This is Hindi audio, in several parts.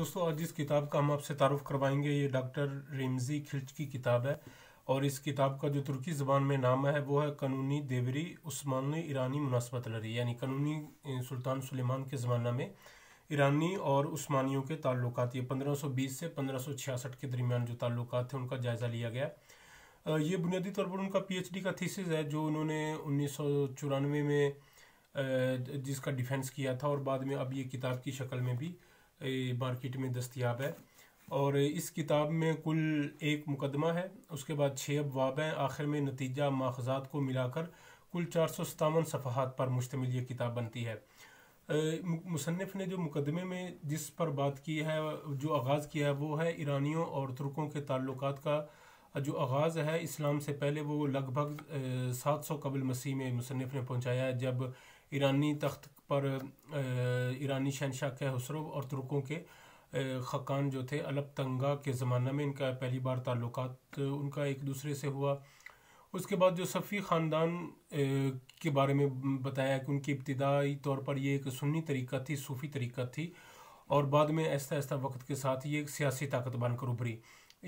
दोस्तों आज इस किताब का हम आपसे तारुफ करवाएंगे ये डॉक्टर रेमजी खिल्च की किताब है और इस किताब का जो तुर्की ज़बान में नाम है वो है कानूनी देवरी उस्मानी ईरानी मुनासबत लड़ी यानी कानूनी सुल्तान सुलेमान के ज़माना में ईरानी और उस्मानियों के ताल्लुक ये 1520 से छियासठ के दरमियान जो ताल्लुक थे उनका जायज़ा लिया गया ये बुनियादी तौर पर उनका डी का थीसिस है जो उन्होंने उन्नीस में जिसका डिफेंस किया था और बाद में अब ये किताब की शक्ल में भी मार्केट में दस्तियाब है और इस किताब में कुल एक मुकदमा है उसके बाद छः अबवाब हैं आखिर में नतीजा माखजात को मिलाकर कुल चार सौ सतावन सफ़ात पर मुश्तमिल ये किताब बनती है मुसनफ़ ने जो मुकदमे में जिस पर बात की है जो आगाज़ किया है वो है ईरानियों और तुर्कों के ताल्लुक का जो आगाज़ है इस्लाम से पहले वो लगभग सात सौ कबल मसीह में मुसनफ़ ने पहुँचाया जब ईरानी तख्त पर ईरानी शहनशाह के हसरव और तुर्कों के खकान जो थे अलप तंगा के ज़माना में इनका पहली बार ताल्लुक उनका एक दूसरे से हुआ उसके बाद जो सफ़ी ख़ानदान के बारे में बताया कि उनकी इब्तदाई तौर पर यह एक सुन्नी तरीक़ा थी सूफ़ी तरीक़ा थी और बाद में ऐसा ऐसा वक्त के साथ ये एक सियासी ताकत बनकर उभरी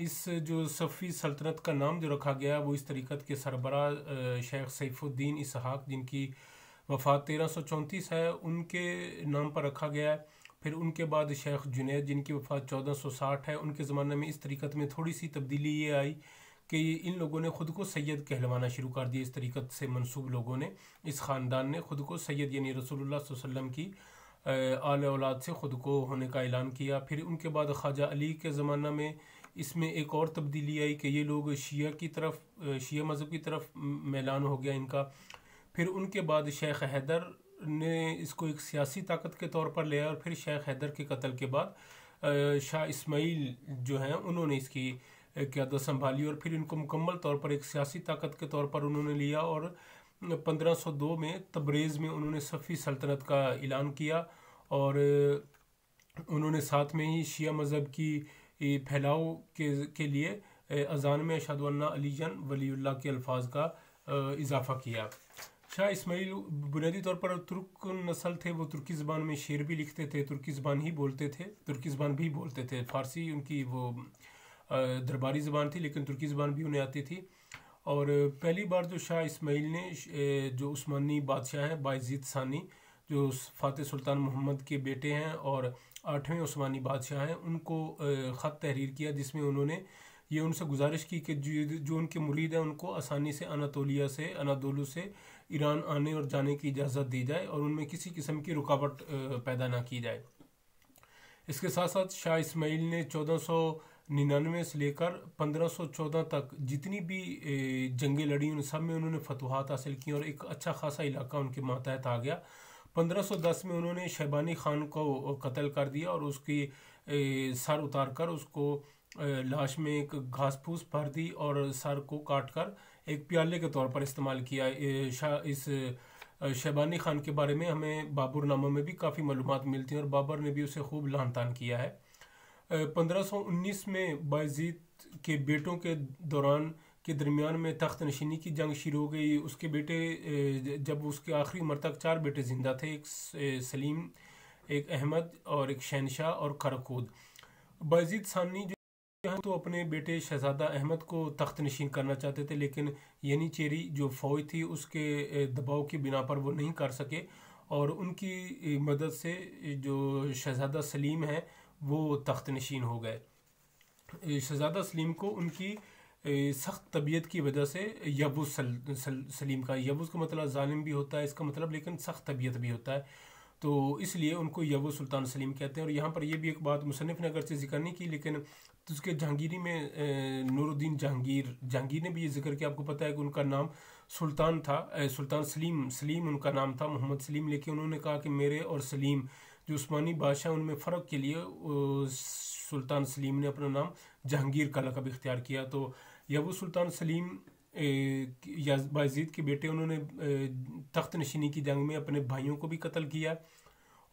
इस जो सफ़ी सल्तनत का नाम जो रखा गया वो इस तरीक़त के सरबरा शेख सैफुद्दीन इसहाक जिनकी वफ़ात तेरह सौ चौंतीस है उनके नाम पर रखा गया है फिर उनके बाद शेख जुनेद जिनकी वफ़ात चौदह सौ साठ है उनके ज़माने में इस तरीक़त में थोड़ी सी तब्दीली ये आई कि इन लोगों ने ख़ुद को सैयद कहलवाना शुरू कर दिया इस तरीक़त से मनसूब लोगों ने इस ख़ानदान ने ख़ुद को सैयद यानी रसोल्ला वसम की आल औलाद से ख़ुद को होने का ऐलान किया फिर उनके बाद ख्वाजा अली के ज़माना में इसमें एक और तब्दीली आई कि ये लोग शिया की तरफ शिया मज़हब की तरफ मैलान हो गया इनका फिर उनके बाद शेख हैदर ने इसको एक सियासी ताकत के तौर पर लिया और फिर शेख हैदर के कत्ल के बाद शाह इस्माइल जो हैं उन्होंने इसकी क्यादत संभाली और फिर इनको मुकम्मल तौर पर एक सियासी ताकत के तौर पर उन्होंने लिया और 1502 में तबरेज़ में उन्होंने सफ़ी सल्तनत का ऐलान किया और उन्होंने साथ में ही शिया मज़हब की फैलाव के के लिए अजान में अशदुल्ला अलीजन वलील्ला के अल्फाज का इजाफ़ा किया शाह अच्छा इसमाइल बुनियादी तौर पर तुर्क नस्ल थे वो तुर्की ज़बान में शेर भी लिखते थे तुर्की ज़बान ही बोलते थे तुर्की ज़बान भी बोलते थे फ़ारसी उनकी वो दरबारी ज़बान थी लेकिन तुर्की ज़बान भी उन्हें आती थी और पहली बार जो शाह इसमाइल ने जो उस्मानी बादशाह हैं बायजीत सानी जो फ़ातह सुल्तान मोहम्मद के बेटे हैं और आठवें उस्मानी बादशाह हैं उनको ख़त तहरीर किया जिसमें उन्होंने ये उनसे गुजारिश की कि जो, जो उनके मुरीद हैं उनको आसानी से अनातोलिया से अनादोलू से ईरान आने और जाने की इजाज़त दी जाए और उनमें किसी किस्म की रुकावट पैदा ना की जाए इसके साथ साथ शाह इस्माइल ने चौदह सौ निन्यानवे से लेकर पंद्रह सौ चौदह तक जितनी भी जंगें लड़ी उन सब में उन्होंने फतवाहत हासिल की और एक अच्छा खासा इलाका उनके मातहत आ गया 1510 में उन्होंने शैबानी खान को कत्ल कर दिया और उसकी सर उतार कर उसको लाश में एक घास फूस भर दी और सर को काट कर एक प्याले के तौर पर इस्तेमाल किया इस शहबानी खान के बारे में हमें बाबर नामों में भी काफ़ी मालूम मिलती हैं और बाबर ने भी उसे खूब लान तान किया है 1519 में बाजीत के बेटों के दौरान के दरमियान में तख्त नशीनी की जंग शुरू हो गई उसके बेटे जब उसके आखिरी उम्र तक चार बेटे ज़िंदा थे एक सलीम एक अहमद और एक शहनशाह और खरकूद बाजीद सानी शाह तो अपने बेटे शहजादा अहमद को तख्त नशीन करना चाहते थे लेकिन यनी चेरी जो फौज थी उसके दबाव की बिना पर वो नहीं कर सके और उनकी मदद से जो शहजादा सलीम है वो तख्त नशीन हो गए शहजादा सलीम को उनकी सख्त तबीयत की वजह से यबु सल, सल, सलीम का यबूस का मतलब ालिम भी होता है इसका मतलब लेकिन सख्त तबीयत भी होता है तो इसलिए उनको यबू सुल्तान सलीम कहते हैं और यहाँ पर यह भी एक बात मुसनफ़ ने से जिक्र नहीं की लेकिन तो उसके जहांगीरी में नूरुद्दीन जहांगीर जहांगीर ने भी ये जिक्र किया आपको पता है कि उनका नाम सुल्तान था सुल्तान सलीम सलीम उनका नाम था मोहम्मद सलीम लेकिन उन्होंने कहा कि मेरे और सलीम जो उस्मानी बादशाह उनमें फ़र्क के लिए सुल्तान सलीम ने अपना नाम जहांगीर का लकब इख्तियार किया तो यह सुल्तान सलीम या बाजीद के बेटे उन्होंने तख्त नशीनी की जंग में अपने भाइयों को भी कत्ल किया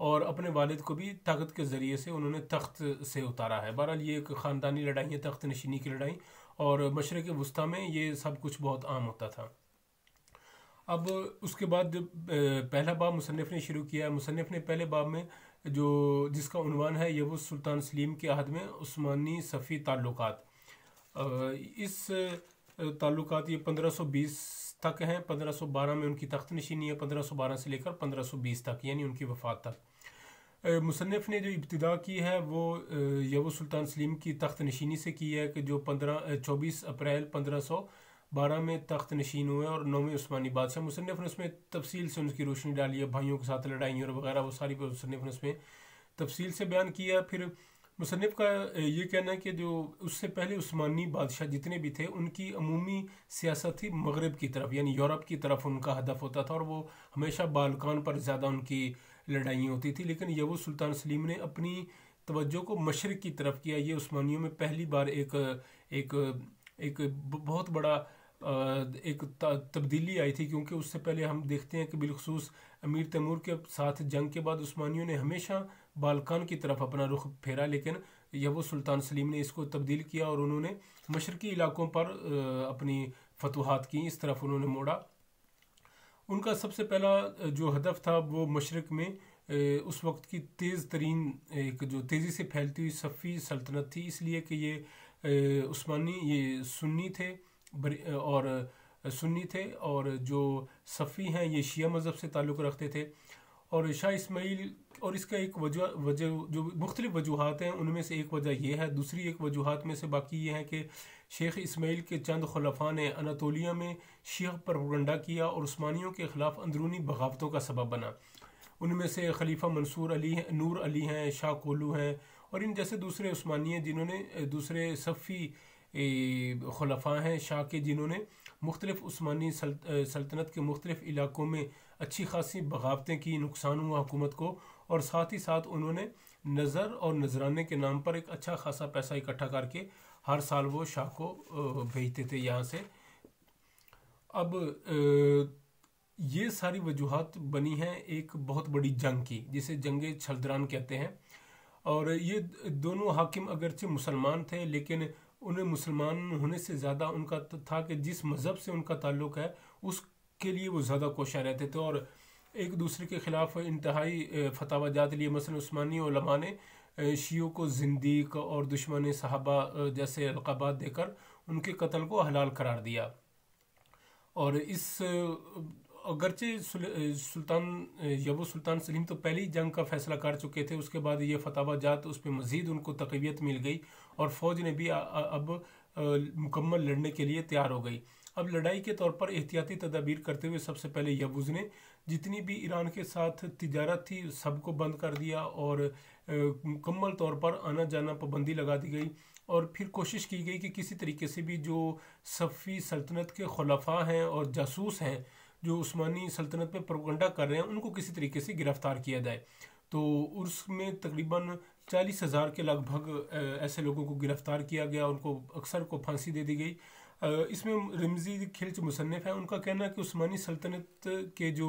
और अपने वालिद को भी ताकत के ज़रिए से उन्होंने तख्त से उतारा है बहरहाल ये एक ख़ानदानी लड़ाई है तख्त नशीनी की लड़ाई और मशरक़ वस्ती में ये सब कुछ बहुत आम होता था अब उसके बाद पहला बाब मुसनफ़ ने शुरू किया है मुसनफ़ ने पहले बाब में जो जिसका उनवान है यह वो सुल्तान सलीम के अहद में उस्मानी सफ़ी ताल्लुक़ इस ताल्लुक़ ये पंद्रह सौ बीस तक हैं 1512 में उनकी तख्त नशीनी है 1512 से लेकर 1520 तक यानी उनकी वफ़ात तक मुसनफ़ ने जो इब्तदा की है वो यबो सुल्तान सलीम की तख्त नशीनी से की है कि जो पंद्रह चौबीस अप्रैल पंद्रह सौ बारह में तख्त नशीन हुए और नौवें उस्मानी बादशाह मुसनफ़ ने उसमें तफसील से उनकी रोशनी डाली है भाइयों के साथ लड़ाई और वगैरह वो सारी मुसनफ़ ने उसमें तफसील से बयान किया फिर मुसनफ़ का ये कहना है कि जो उससे पहले उस्मानी बादशाह जितने भी थे उनकी अमूमी सियासत थी मगरब की तरफ यानी यूरोप की तरफ उनका हदफ होता था और वो हमेशा बालकान पर ज़्यादा उनकी लड़ाइयाँ होती थी लेकिन यबू सुल्तान सलीम ने अपनी तवज्जो को मशरक़ की तरफ किया ये उस्मानियों में पहली बार एक एक एक बहुत बड़ा एक तब्दीली आई थी क्योंकि उससे पहले हम देखते हैं कि बिलखसूस अमीर तैमूर के साथ जंग के बाद उस्मानियों ने हमेशा बालकान की तरफ अपना रुख फेरा लेकिन यबू सुल्तान सलीम ने इसको तब्दील किया और उन्होंने मशरक़ी इलाकों पर अपनी फतवाहत की इस तरफ उन्होंने मोड़ा उनका सबसे पहला जो हदफ था वो मशरक़ में उस वक्त की तेज़ तरीन एक जो तेज़ी से फैलती हुई सफ़ी सल्तनत थी इसलिए कि ये उस्मानी ये सुन्नी थे और सुन्नी थे और जो सफ़ी हैं ये शिया मज़हब से ताल्लुक़ रखते थे और शाह इस्माइल और इसका एक वजह वजह जो मुख्तलिफ़ वजूहत हैं उनमें से एक वजह यह है दूसरी एक वजूहत में से बाकी ये है कि शेख इसमाइल के चंद खलफा ने अनातोलिया में शेख पर गंडा किया और उस्मानियों के खिलाफ अंदरूनी बगावतों का सबब बना उनमें से खलीफा मंसूर अली है, नूर अली हैं शाह कोलू हैं और इन जैसे दूसरे हैं जिन्होंने दूसरे सफ़ी खलफा हैं शाह के जिन्होंने मुख्तलिफ़ उस्मानी सल्तनत के मुख्तलिफ़ इलाकों में अच्छी खासी बगावतें की नुकसान हुआ हुकूमत को और साथ ही साथ उन्होंने नज़र और नजराने के नाम पर एक अच्छा खासा पैसा इकट्ठा करके हर साल वो शाह को भेजते थे यहाँ से अब ये सारी वजूहत बनी है एक बहुत बड़ी जंग की जिसे जंग छलदरान कहते हैं और ये दोनों हाकिम अगरचे मुसलमान थे लेकिन उन्हें मुसलमान होने से ज़्यादा उनका था कि जिस मज़हब से उनका ताल्लुक है उसके लिए वो ज़्यादा कोशा रहते थे और एक दूसरे के ख़िलाफ़ इंतहाई फतावाजात लिए मसलन उस्मानी ने शियों को जिंदीक और दुश्मन साहबा जैसे अलकाबात देकर उनके कत्ल को हलाल करार दिया और इस अगरचे सुल्तान यबू सुल्तान सलीम तो पहली जंग का फैसला कर चुके थे उसके बाद ये फतावा जात उस पर मज़ीद उनको तकबीयत मिल गई और फ़ौज ने भी आ, आ, अब मुकम्मल लड़ने के लिए तैयार हो गई अब लड़ाई के तौर पर एहतियाती तदाबीर करते हुए सबसे पहले यबूज़ ने जितनी भी ईरान के साथ तजारत थी सबको बंद कर दिया और मुकम्मल तौर पर आना जाना पाबंदी लगा दी गई और फिर कोशिश की गई कि किसी तरीके से भी जो सफ़ी सल्तनत के खलफा हैं और जासूस हैं जो उस्मानी सल्तनत में प्रोगंडा कर रहे हैं उनको किसी तरीके से गिरफ़्तार किया जाए तो उसमें तकरीबन चालीस हज़ार के लगभग ऐसे लोगों को गिरफ़्तार किया गया उनको अक्सर को फांसी दे दी गई इसमें रमजी खिलच मुसनफ़ हैं उनका कहना है कि उस्मानी सल्तनत के जो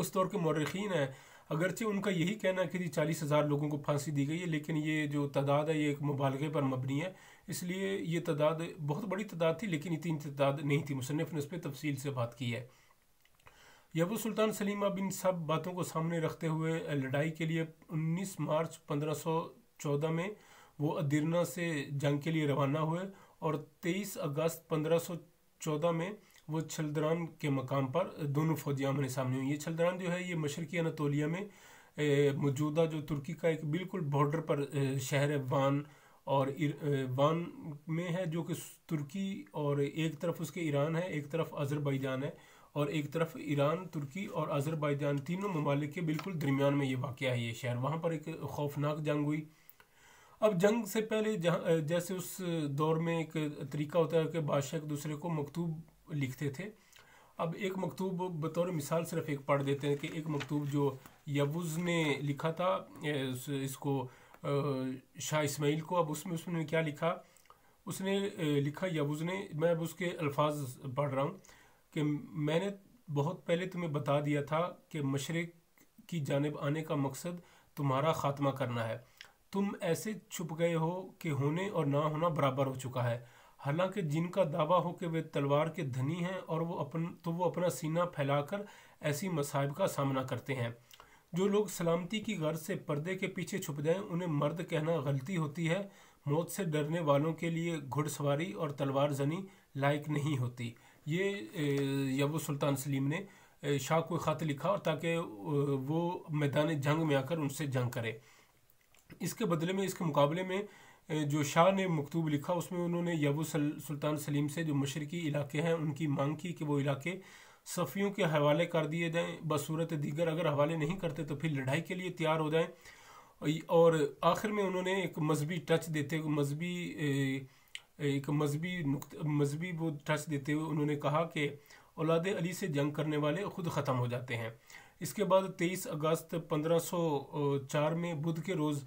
उस दौर के मौरखीन हैं अगरचे उनका यही कहना है कि जी चालीस हज़ार लोगों को फांसी दी गई है लेकिन ये जो तादाद है ये एक मुबालगे पर मबनी है इसलिए ये तादाद बहुत बड़ी तादाद थी लेकिन इतनी तादाद नहीं थी मुसनफ़ ने उस पर तफसील से बात की है यबू सुल्तान सलीम अब इन सब बातों को सामने रखते हुए लड़ाई के लिए 19 मार्च 1514 में वो अदिरना से जंग के लिए रवाना हुए और 23 अगस्त 1514 में वो छलदरान के मकाम पर दोनों फौजी आमने सामने हुई ये छलदरान जो है ये मशरकी अनतोलिया में मौजूदा जो तुर्की का एक बिल्कुल बॉर्डर पर शहर है वान और वान में है जो कि तुर्की और एक तरफ उसके ईरान है एक तरफ अज़रबैजान है और एक तरफ ईरान तुर्की और अज़रबैजान तीनों ममालिक के बिल्कुल दरमियान में ये वाक़ है ये शहर वहाँ पर एक खौफनाक जंग हुई अब जंग से पहले जैसे उस दौर में एक तरीका होता है कि बादशाह एक दूसरे को मकतूब लिखते थे अब एक मकतूब बतौर मिसाल सिर्फ एक पढ़ देते हैं कि एक मकतूब जो यबुज़ ने लिखा था इसको शाह इसमाइल को अब उसमें उसने क्या लिखा उसने लिखा यबुज़ ने मैं अब उसके अल्फाज पढ़ रहा हूँ कि मैंने बहुत पहले तुम्हें बता दिया था कि मशरक़ की जानब आने का मकसद तुम्हारा ख़ात्मा करना है तुम ऐसे छुप गए हो कि होने और ना होना बराबर हो चुका है हालांकि जिनका दावा हो कि वे तलवार के धनी हैं और वो अपन तो वो अपना सीना फैलाकर ऐसी मसाइब का सामना करते हैं जो लोग सलामती की गर्ज से पर्दे के पीछे छुप जाएं उन्हें मर्द कहना गलती होती है मौत से डरने वालों के लिए घुड़सवारी और तलवार जनी लायक नहीं होती ये यबू सुल्तान सलीम ने शाह को ख़त लिखा और ताकि वो मैदान जंग में आकर उनसे जंग करे इसके बदले में इसके मुकाबले में जो शाह ने मकतूब लिखा उसमें उन्होंने यबू सुल्तान सलीम से जो मशरकी इलाके हैं उनकी मांग की कि वो इलाके सफ़ियों के हवाले कर दिए जाएँ बसूरत दीगर अगर हवाले नहीं करते तो फिर लड़ाई के लिए तैयार हो जाएँ और आखिर में उन्होंने एक मजहबी टच देते हुए मजहबी एक मजहबी नुक मजहबी वो टच देते हुए उन्होंने कहा कि औलाद अली से जंग करने वाले खुद ख़त्म हो जाते हैं इसके बाद तेईस अगस्त पंद्रह सौ चार में बुध के रोज़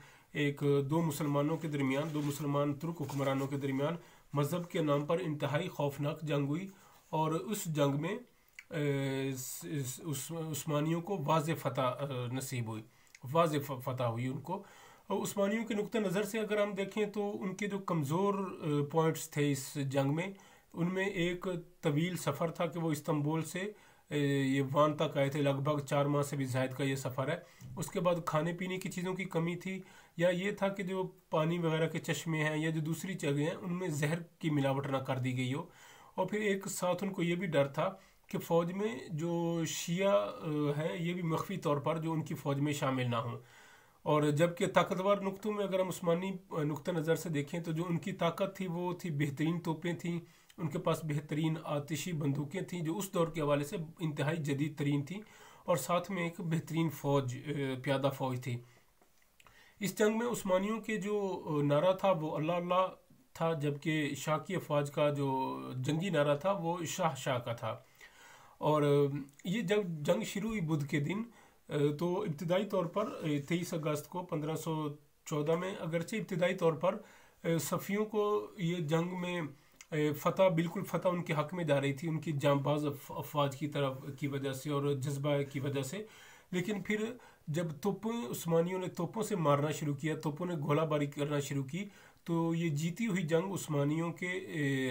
एक दो मुसलमानों के दरमियान दो मुसलमान तुर्क हुक्मरानों के दरमियान मज़हब के नाम पर इंतहाई खौफनाक जंग हुई और उस जंग में उस्मानियों को वाज फतह नसीब हुई वाज फतह हुई उनको और उस्मानियों के नुक़ नज़र से अगर हम देखें तो उनके जो कमज़ोर पॉइंट्स थे इस जंग में उनमें एक तवील सफ़र था कि वो इस्तुल से ये वान तक आए थे लगभग चार माह से भी जायद का ये सफ़र है उसके बाद खाने पीने की चीज़ों की कमी थी या ये था कि जो पानी वगैरह के चश्मे हैं या जो दूसरी जगह हैं उनमें जहर की मिलावट ना कर दी गई हो और फिर एक साथ उनको ये भी डर था कि फ़ौज में जो शिया हैं ये भी मख्फी तौर पर जो उनकी फ़ौज में शामिल ना हों और जबकि ताकतवर नुकतों में अगर हम उस्मानी नुक़ नज़र से देखें तो जो उनकी ताकत थी वो थी बेहतरीन तोपें थीं उनके पास बेहतरीन आतिशी बंदूकें थीं जो उस दौर के हवाले से इंतहाई जदीद तरीन थी और साथ में एक बेहतरीन फ़ौज प्यादा फ़ौज थी इस जंग में उस्मानियों के जो नारा था वो अल्लाह अल्लाह था जबकि शाह की अफवाज का जो जंगी नारा था वो शाह शाह का था और ये जब जंग शुरू हुई बुध के दिन तो इब्तदाई तौर पर तेईस अगस्त को पंद्रह सौ चौदह में अगरचे इब्तदाई तौर पर सफ़ियों को ये जंग में फतह बिल्कुल फतह उनके हक में जा रही थी उनकी जामबाज अफवाज की तरफ की वजह से और जज्बा की वजह से लेकिन फिर जब तोपों उस्मानियों ने तोपों से मारना शुरू किया तोपों ने गोलाबारी करना शुरू की तो ये जीती हुई जंग उस्मानियों के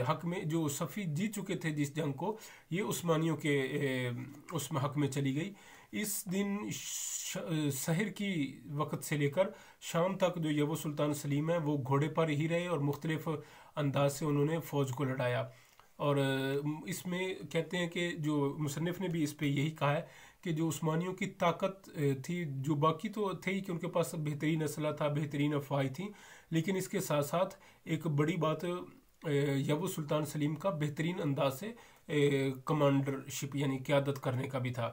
हक में जो सफ़ी जीत चुके थे जिस जंग को ये उस्मानियों के उस हक में चली गई इस दिन शहर की वक़्त से लेकर शाम तक जो यबो सुल्तान सलीम है वो घोड़े पर ही रहे और मुख्तलिफ़ अंदाज से उन्होंने फ़ौज को लड़ाया और इसमें कहते हैं कि जो मुसनफ़ ने भी इस पर यही कहा है कि जो उस्मानियों की ताकत थी जो बाकी तो थे ही कि उनके पास बेहतरीन असला था बेहतरीन अफवाहें थी लेकिन इसके साथ साथ एक बड़ी बात यबू सुल्तान सलीम का बेहतरीन अंदाज से कमांडरशिप यानी क्यादत करने का भी था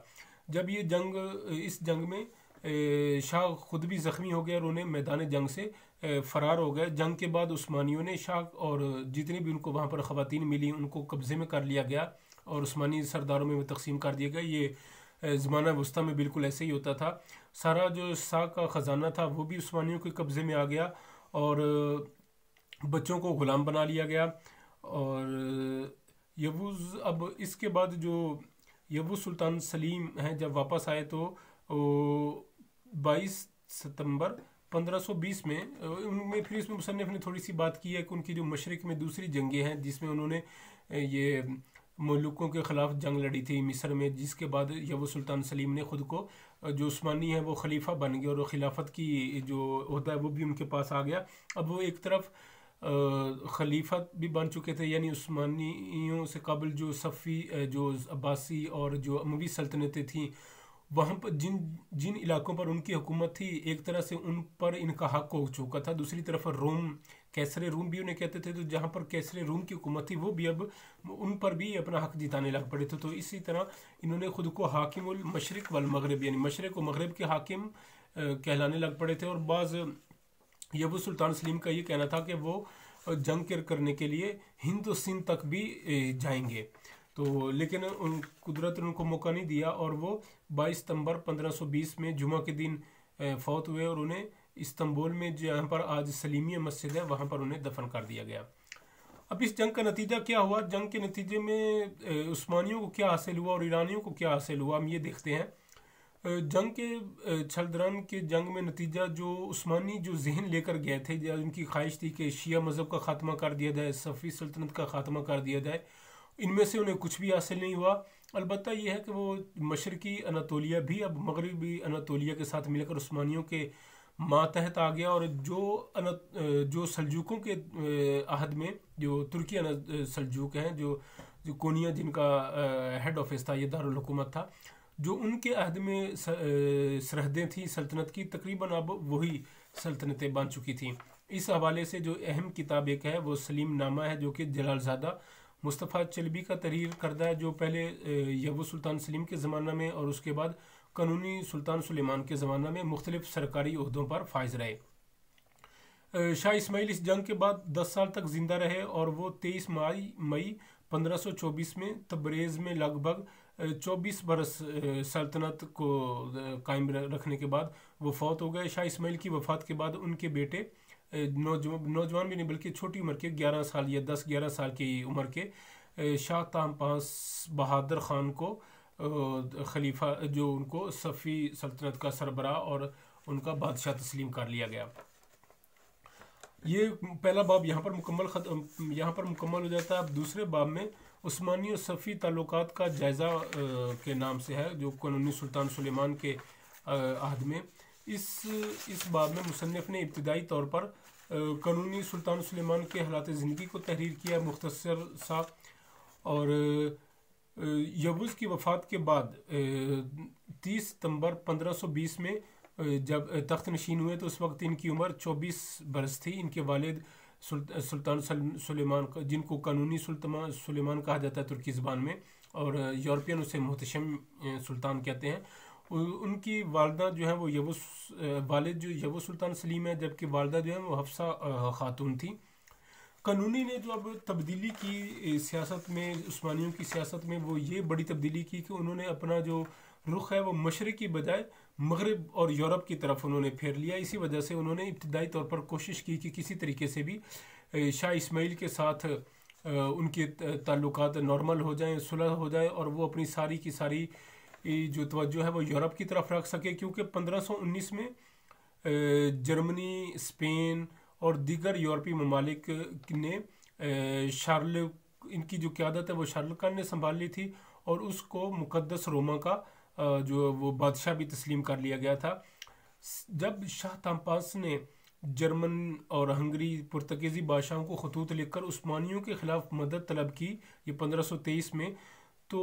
जब ये जंग इस जंग में शाह खुद भी ज़ख्मी हो गया और उन्हें मैदान जंग से फ़रार हो गए जंग के बाद उस्मानियों ने शाह और जितने भी उनको वहाँ पर ख़वातीन मिली उनको कब्ज़े में कर लिया गया और उस्मानी सरदारों में तकसीम कर दिया गया ये ज़माना वस्ता में बिल्कुल ऐसे ही होता था सारा जो शाह का ख़जाना था वो भी उस्मानियों के कब्ज़े में आ गया और बच्चों को ग़ुलाम बना लिया गया और यबूज़ अब इसके बाद जो यबू सुल्तान सलीम हैं जब वापस आए तो बाईस सितंबर 1520 में उनमें फिर इसमें मुसनफ़ ने थोड़ी सी बात की है कि उनकी जो मशरक़ में दूसरी जंगें हैं जिसमें उन्होंने ये मलुकों के ख़िलाफ़ जंग लड़ी थी मिस्र में जिसके बाद यबू सुल्तान सलीम ने ख़ुद को जो उस्मानी है वो खलीफा बन गया और खिलाफत की जो होता है वो भी उनके पास आ गया अब वो एक तरफ खलीफा भी बन चुके थे यानी उस्मानियों से कबल जो सफ़ी जो अब्बासी और जो अमवी सल्तनतें थीं वहाँ पर जिन जिन इलाकों पर उनकी हुकूमत थी एक तरह से उन पर इनका हक हो चुका था दूसरी तरफ रोम कैसरे रूम भी उन्हें कहते थे तो जहाँ पर कैसरे रूम की हुकूमत थी वो भी अब उन पर भी अपना हक जिताने लग पड़े थे तो इसी तरह इन्होंने खुद को हाकिम मशरक वल मगरब यानी मशरक व मगरब के हाकिम कहलाने लग पड़े थे और बाज़ यबू सुल्तान सलीम का ये कहना था कि वो जंग करने के लिए हिंद सिंध तक भी जाएंगे तो लेकिन उन कुदरत ने उनको मौका नहीं दिया और वो 22 सितंबर 1520 में जुमा के दिन फौत हुए और उन्हें इस्तंबुल में जहाँ पर आज सलीमिया मस्जिद है वहाँ पर उन्हें दफन कर दिया गया अब इस जंग का नतीजा क्या हुआ जंग के नतीजे में उस्मानियों को क्या हासिल हुआ और ईरानियों को क्या हासिल हुआ हम ये देखते हैं जंग के छलदरान के जंग में नतीजा जो उस्मानी जो जहन लेकर गए थे जब उनकी ख्वाहिश थी कि शिया मज़हब का खात्मा कर दिया जाए सफ़ी सल्तनत का खात्मा कर दिया जाए इनमें से उन्हें कुछ भी हासिल नहीं हुआ अलबत्त यह है कि वो मशरकी अनातोलिया भी अब मगरबी अनातोलिया के साथ मिलकर उस्मानियों के मातहत आ गया और जो जो सलजूकों के अहद में जो तुर्की सलजूक हैं जो जो कोनिया जिनका हेड ऑफिस था ये दारकूमत था जो उनके अहद में सरहदें थी सल्तनत की तकरीबन अब वही सल्तनतें बन चुकी थी इस हवाले से जो अहम किताब एक है वो सलीम नामा है जो कि जलालजादा मुस्तफ़ा चलबी का तहरीर करता है जो पहले यबू सुल्तान सलीम के ज़माना में और उसके बाद कानूनी सुल्तान सुलेमान के ज़माना में मुख्तलिफ सरकारी अहदों पर फायज रहे शाह इसमाइल इस जंग के बाद दस साल तक ज़िंदा रहे और वो तेईस मई मई 1524 में तबरेज़ में लगभग 24 बरस सल्तनत को कायम रखने के बाद वो फौत हो गए शाह इसमाइल की वफात के बाद उनके बेटे नौजवान नौजवान भी नहीं बल्कि छोटी उम्र के 11 साल या 10-11 साल की उम्र के शाह ताम बहादुर ख़ान को खलीफा जो उनको सफ़ी सल्तनत का सरबरा और उनका बादशाह तस्लीम कर लिया गया ये पहला बाब यहाँ पर मुकम्मल यहाँ पर मुकम्मल हो जाता है अब दूसरे बाब में उस्मानी और सफ़ी ताल्लुक का जायज़ा के नाम से है जो कानूनी सुल्तान सुलेमान के अहद में इस इस बाब में मुसनफ़ ने इब्तदाई तौर पर कानूनी सुल्तान सुलेमान के हालात ज़िंदगी को तहरीर किया मुख्तर सा और यबूस की वफात के बाद तीस सितंबर 1520 में जब तख्त नशीन हुए तो उस वक्त इनकी उम्र 24 बरस थी इनके वालिद सुल्तान सुलेमान जिनको कानूनी सुल्तान सुलेमान कहा जाता है तुर्की ज़बान में और यूरोपियन उसे मोहतशम सुल्तान कहते हैं उनकी वालदा जो है वो यबू वालिद जो यबू सुल्तान सलीम है जबकि वालदा जो है वो हफ्सा खातून थी कानूनी ने जो अब तब्दीली की सियासत में उस्मानियों की सियासत में वो ये बड़ी तब्दीली की कि उन्होंने अपना जो रुख है वो मशरक़ की बजाय मगरब और यूरोप की तरफ उन्होंने फेर लिया इसी वजह से उन्होंने इब्तदाई तौर पर कोशिश की कि किसी तरीके से भी शाह इसमाइल के साथ उनके ताल्लुक नॉर्मल हो जाएं सुलह हो जाए और वो अपनी सारी की सारी जो तवज्जो है वो यूरोप की तरफ रख सके क्योंकि उन्नीस में जर्मनी स्पेन और दीगर यूरोपीय ममालिक ने शार्ल इनकी जो क्यादत है वो शार्ल खान ने संभाल ली थी और उसको मुकदस रोमा का जो वो बादशाह भी तस्लीम कर लिया गया था जब शाह तम्पास ने जर्मन और हंगरी पुर्तगेज़ी बादशाहों को खतूत लिखकर उस्मानियों के ख़िलाफ़ मदद तलब की ये 1523 में तो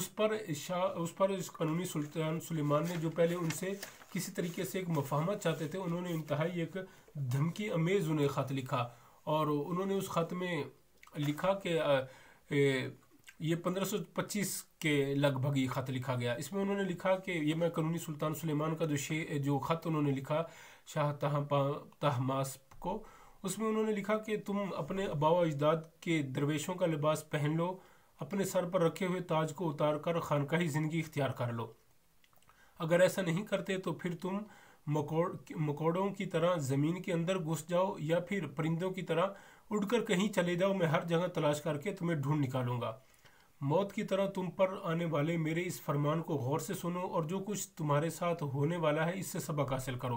उस पर शाह उस पर कानूनी सुल्तान सुलेमान ने जो पहले उनसे किसी तरीके से एक मफाहमत चाहते थे उन्होंने इंतहाई एक धमकी अमेज उन्हें ख़त लिखा और उन्होंने उस ख़त में लिखा कि ये 1525 के लगभग ये ख़त लिखा गया इसमें उन्होंने लिखा कि ये मैं कानूनी सुल्तान सुलेमान का जो शे जो ख़त उन्होंने लिखा शाह तहमास को उसमें उन्होंने लिखा कि तुम अपने अबाव अजदाद के दरवेशों का लिबास पहन लो अपने सर पर रखे हुए ताज को उतार कर खानकाही ज़िंदगी इख्तियार कर लो अगर ऐसा नहीं करते तो फिर तुम मकोड़ मकोड़ों की तरह ज़मीन के अंदर घुस जाओ या फिर परिंदों की तरह उड़कर कहीं चले जाओ मैं हर जगह तलाश करके तुम्हें ढूंढ निकालूंगा मौत की तरह तुम पर आने वाले मेरे इस फरमान को गौर से सुनो और जो कुछ तुम्हारे साथ होने वाला है इससे सबक हासिल करो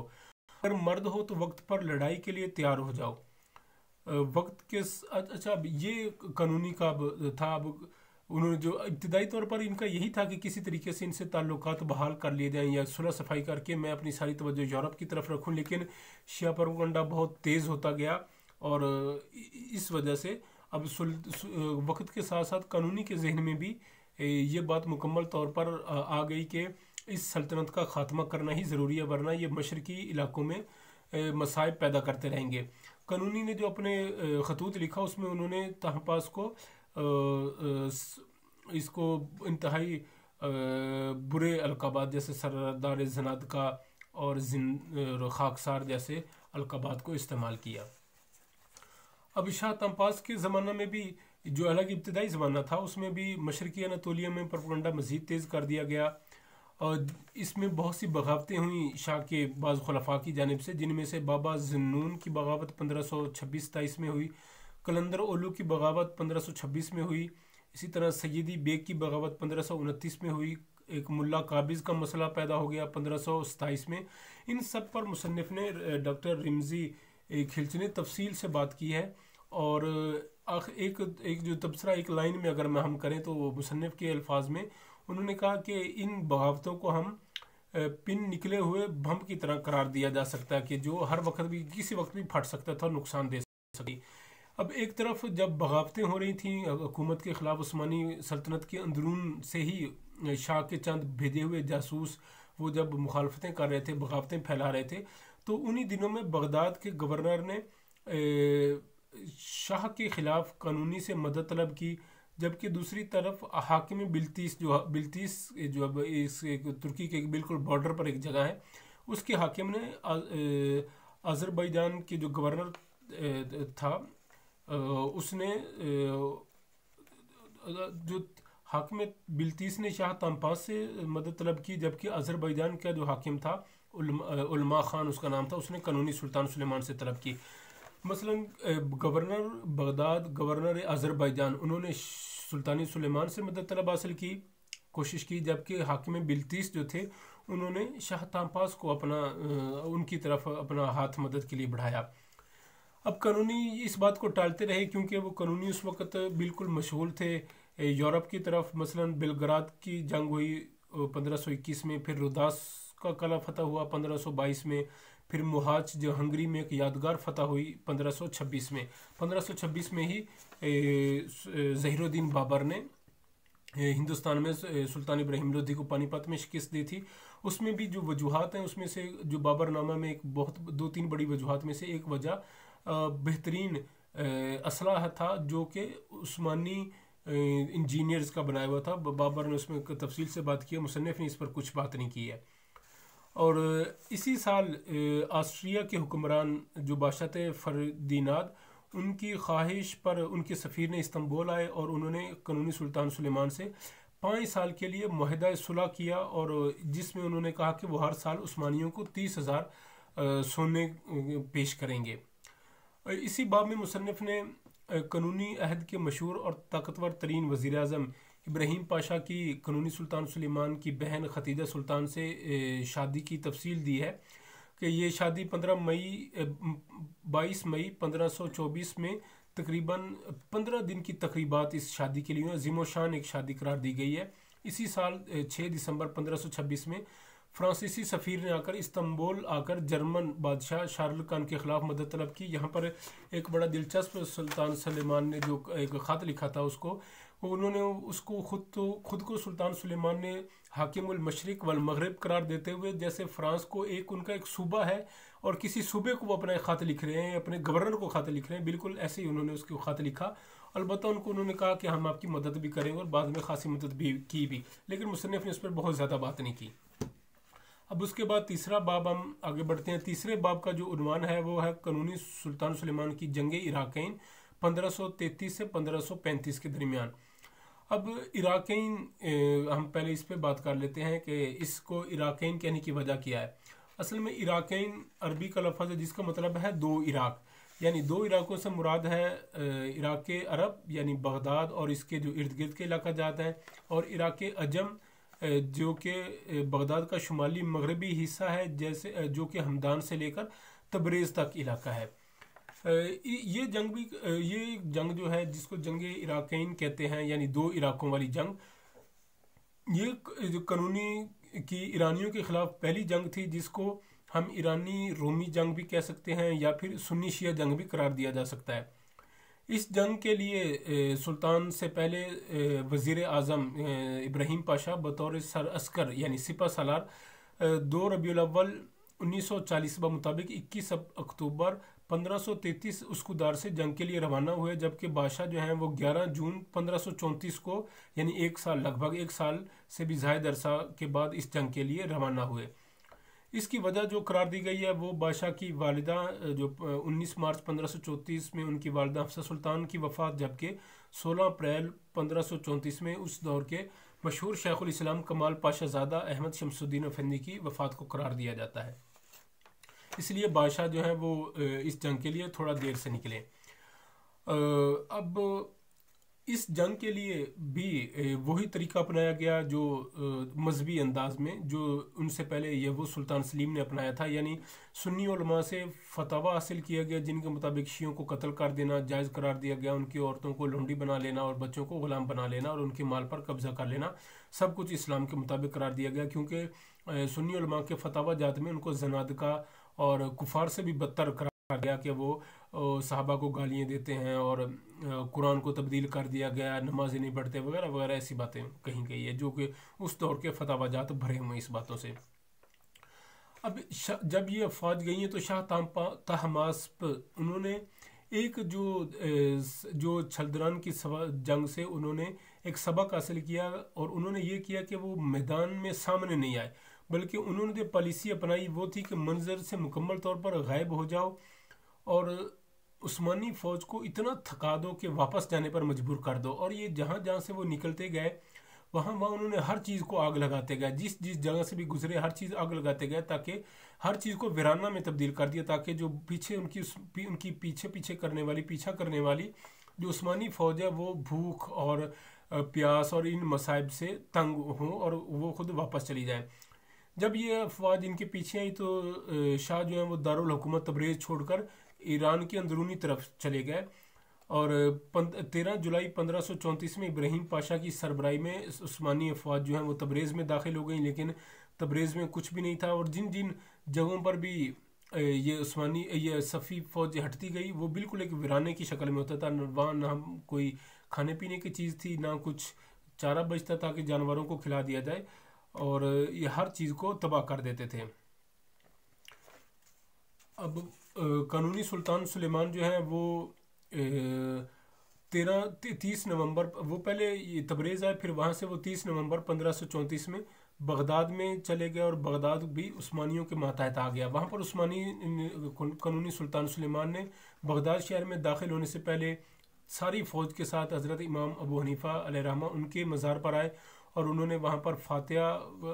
अगर मर्द हो तो वक्त पर लड़ाई के लिए तैयार हो जाओ वक्त के अच्छा ये कानूनी का था अब उन्होंने जो इब्तदाई तौर पर इनका यही था कि किसी तरीके से इनसे ताल्लुक बहाल कर लिए जाएं या सुलह सफाई करके मैं अपनी सारी तवज्जो यूरोप की तरफ रखूँ लेकिन शिया परगंडा बहुत तेज़ होता गया और इस वजह से अब सुल वक्त के साथ साथ कानूनी के जहन में भी ये बात मुकम्मल तौर पर आ गई कि इस सल्तनत का ख़ात्मा करना ही ज़रूरी है वरना ये मशरकी इलाकों में मसाइब पैदा करते रहेंगे कानूनी ने जो अपने खतूत लिखा उसमें उन्होंने तहपास को इसको इंतहाई बुरे अलकाबात जैसे सरदार जनाद का और जिन खाकसार जैसे अलकाबात को इस्तेमाल किया अब शाह तमपास के ज़माना में भी जो अलग इब्तदाई ज़माना था उसमें भी मशरकी अनातोलिया में प्रपगंडा मज़ीद तेज़ कर दिया गया और इसमें बहुत सी बगावतें हुई शाह के बाज़ खलफा की जानब से जिनमें से बाबा जनून की बगावत पंद्रह सौ छब्बीस सताईस में हुई कलंदर ओलू की बगावत 1526 में हुई इसी तरह सैदी बेग की बगावत 1529 में हुई एक मुल्ला काबिज का मसला पैदा हो गया पंद्रह में इन सब पर मुसनफ़ ने डॉक्टर रिमजी खिलच ने तफसील से बात की है और एक एक जो तबसरा एक लाइन में अगर मैं हम करें तो मुसनफ़ के अल्फाज में उन्होंने कहा कि इन बगावतों को हम पिन निकले हुए भम की तरह करार दिया जा सकता है कि जो हर वक्त भी किसी वक्त भी फट सकता था और नुकसान दे सकती अब एक तरफ जब बगावतें हो रही थी हुकूमत के ख़िलाफ़ उस्मानी सल्तनत के अंदरून से ही शाह के चंद भेजे हुए जासूस वो जब मुखालफतें कर रहे थे बगावतें फैला रहे थे तो उन्हीं दिनों में बगदाद के गवर्नर ने शाह के ख़िलाफ़ कानूनी से मदद तलब की जबकि दूसरी तरफ हाकिम बिल्तीस जो बिल्तीस जो अब इस तुर्की के बिल्कुल बॉर्डर पर एक जगह है उसके हाकिम ने अजरबैजान के जो गवर्नर था उसने जो हाकिम बिल्तीस ने शाह तम्पास से मदद तलब की जबकि अज़रबैजान का जो हाकिम था उल्मा खान उसका नाम था उसने कानूनी सुल्तान सुलेमान से तलब की मसलन गवर्नर बगदाद गवर्नर अज़रबैजान उन्होंने सुल्तानी सुलेमान से मदद तलब हासिल की कोशिश की जबकि हाकिम बिल्तीस जो थे उन्होंने शाह तानपास को अपना उनकी तरफ अपना हाथ मदद के लिए बढ़ाया अब कानूनी इस बात को टालते रहे क्योंकि वो कानूनी उस वक्त बिल्कुल मशहूर थे यूरोप की तरफ मसलन बेलग्राद की जंग हुई 1521 में फिर रुदास का कला फतह हुआ 1522 में फिर मुहाज जो हंगरी में एक यादगार फतह हुई 1526 में 1526 में ही जहीरुद्दीन बाबर ने हिंदुस्तान में सुल्तान इब्राहिम लोधी को पानीपत में शिकस्त दी थी उसमें भी जो वजूहत हैं उसमें से जो बाबरनामा में एक बहुत दो तीन बड़ी वजूहत में से एक वजह बेहतरीन असलाह था जो कि उस्मानी इंजीनियर्स का बनाया हुआ था बाबर ने उसमें तफसील से बात की मुसनफ़ ने इस पर कुछ बात नहीं की है और इसी साल आस्ट्रिया के हुक्मरान जो बादशाह थे फरदीनाद उनकी ख्वाहिश पर उनके सफ़ीर ने इस्तंबोल आए और उन्होंने कानूनी सुल्तान सुलेमान से पाँच साल के लिए माहदा सुलह किया और जिसमें उन्होंने कहा कि वो हर साल उस्मानियों को तीस हज़ार सोने पेश करेंगे इसी बाब में मुसनफ़ ने कानूनी अहद के मशहूर और ताकतवर तरीन वज़ी अजम इब्राहिम पाशा की कानूनी सुल्तान सुलेमान की बहन खतीजा सुल्तान से शादी की तफसील दी है कि ये शादी पंद्रह मई बाईस मई पंद्रह सौ चौबीस में तकरीबन पंद्रह दिन की तकरीबात इस शादी के लिए ज़िमो शान एक शादी करार दी गई है इसी साल छः दिसंबर पंद्रह सौ छब्बीस में फ्रांसीसी सफ़ीर ने आकर इस्तंबुल आकर जर्मन बादशाह शाहरुल खान के ख़िलाफ़ मदद तलब की यहाँ पर एक बड़ा दिलचस्प सुल्तान सलेमान ने जो एक ख़त लिखा था उसको उन्होंने उसको खुद तो खुद को सुल्तान सुलेमान ने हाकिमुल मशरक वल मगरब करार देते हुए जैसे फ्रांस को एक उनका एक सूबा है और किसी सूबे को वो अपना ख़त लिख रहे हैं अपने गवर्नर को ख़त लिख रहे हैं बिल्कुल ऐसे ही उन्होंने उसको ख़त लिखा अलबत् उनको उन्होंने कहा कि हम आपकी मदद भी करेंगे और बाद में खासी मदद भी की भी लेकिन मुसनफ़ ने उस पर बहुत ज़्यादा बात नहीं की अब उसके बाद तीसरा बाब हम आगे बढ़ते हैं तीसरे बाब का जो उनवान है वो है कानूनी सुल्तान सुलेमान की जंग इराक़ैन पंद्रह से पंद्रह के दरमियान अब इराक़ैन हम पहले इस पर बात कर लेते हैं कि इसको इराक़ैन कहने की वजह क्या है असल में इराक़ैन अरबी का लफज है जिसका मतलब है दो इराक़ यानी दो इराक़ों से मुराद है इराक़ अरब यानी बगदाद और इसके जो इर्द गिर्द के इलाका जाते हैं और इराक़ अजम जो कि बगदाद का शुमाली मगरबी हिस्सा है जैसे जो कि हमदान से लेकर तबरेज़ तक इलाका है ये जंग भी ये जंग जो है जिसको जंग इराक़ैन कहते हैं यानी दो इराक़ों वाली जंग ये जो कानूनी की ईरानियों के ख़िलाफ़ पहली जंग थी जिसको हम ईरानी रोमी जंग भी कह सकते हैं या फिर सुन्नी शिया जंग भी करार दिया जा सकता है इस जंग के लिए सुल्तान से पहले वजीर अजम इब्राहिम पाशा बतौर सर अस्कर यानी सिपा सलार दो रबील उन्नीस सौ चालीस मुताबिक इक्कीस अक्टूबर पंद्रह सौ तैंतीस दार से जंग के लिए रवाना हुए जबकि बादशाह जो हैं वो ग्यारह जून पंद्रह सौ चौंतीस को यानी एक साल लगभग एक साल से भी जायद अरसा के बाद इस जंग के लिए रवाना हुए इसकी वजह जो करार दी गई है वो बादशाह की वालदा जो 19 मार्च 1534 में उनकी वालदा अफसा सुल्तान की वफात जबकि 16 अप्रैल 1534 में उस दौर के मशहूर शेखुल इस्लाम कमाल पाशाजादा अहमद शमसुद्दीन अफंदी की वफात को करार दिया जाता है इसलिए बादशाह जो है वो इस जंग के लिए थोड़ा देर से निकले अब इस जंग के लिए भी वही तरीका अपनाया गया जो मजहबी अंदाज में जो उनसे पहले यह वो सुल्तान सलीम ने अपनाया था यानी सुन्नी उलमा से फतवा हासिल किया गया जिनके मुताबिक शियों को कत्ल कर देना जायज़ करार दिया गया उनकी औरतों को लोंडी बना लेना और बच्चों को गुलाम बना लेना और उनके माल पर कब्ज़ा कर लेना सब कुछ इस्लाम के मुताबिक करार दिया गया क्योंकि सुन्नी उलमा के फतवा जात में उनको जनादका और कुफार से भी बदतर करार गया कि वो साहबा को गालियाँ देते हैं और कुरान को तब्दील कर दिया गया नमाजें नहीं पढ़ते वगैरह वगैरह ऐसी बातें कही गई है जो कि उस दौर के फतावाजात भरे हुए इस बातों से अब जब ये अफवाज गई हैं तो शाह तहमास्प उन्होंने एक जो जो छलदरान की जंग से उन्होंने एक सबक हासिल किया और उन्होंने ये किया कि वो मैदान में सामने नहीं आए बल्कि उन्होंने जो पॉलिसी अपनाई वो थी कि मंजर से मुकम्मल तौर पर गायब हो जाओ और उस्मानी फ़ौज को इतना थका दो कि वापस जाने पर मजबूर कर दो और ये जहाँ जहाँ से वो निकलते गए वहाँ वहाँ उन्होंने हर चीज़ को आग लगाते गए जिस जिस जगह से भी गुजरे हर चीज़ आग लगाते गए ताकि हर चीज़ को वीराना में तब्दील कर दिया ताकि जो पीछे उनकी पी, उनकी पीछे पीछे करने वाली पीछा करने वाली जो उस्मानी फ़ौज है वो भूख और प्यास और इन मसाइब से तंग हों और वो खुद वापस चली जाए जब ये अफवाज इनके पीछे आई तो शाह जो है वो दारुल हुकूमत तब्रेज छोड़कर ईरान की अंदरूनी तरफ चले गए और तेरह जुलाई पंद्रह में इब्राहिम पाशा की सरबराही में उस्मानी अफवाज जो है वो तबरेज़ में दाखिल हो गई लेकिन तबरेज़ में कुछ भी नहीं था और जिन जिन जगहों पर भी ये उस्मानी ये सफ़ी फ़ौज हटती गई वो बिल्कुल एक वीराने की शक्ल में होता था वहाँ ना हम कोई खाने पीने की चीज़ थी ना कुछ चारा बचता था कि जानवरों को खिला दिया जाए और ये हर चीज़ को तबाह कर देते थे अब कानूनी सुल्तान सुलेमान जो है वो तेरह तीस नवंबर वो पहले तबरेज़ आए फिर वहाँ से वो तीस नवंबर पंद्रह सौ चौंतीस में बगदाद में चले गए और बगदाद भी उस्मानियों के मातहत आ गया वहाँ पर उस्मानी कानूनी सुल्तान सुलेमान ने बगदाद शहर में दाखिल होने से पहले सारी फ़ौज के साथ हज़रत इमाम अबू हनीफ़ा रहमा उनके मज़ार पर आए और उन्होंने वहाँ पर फ़ातह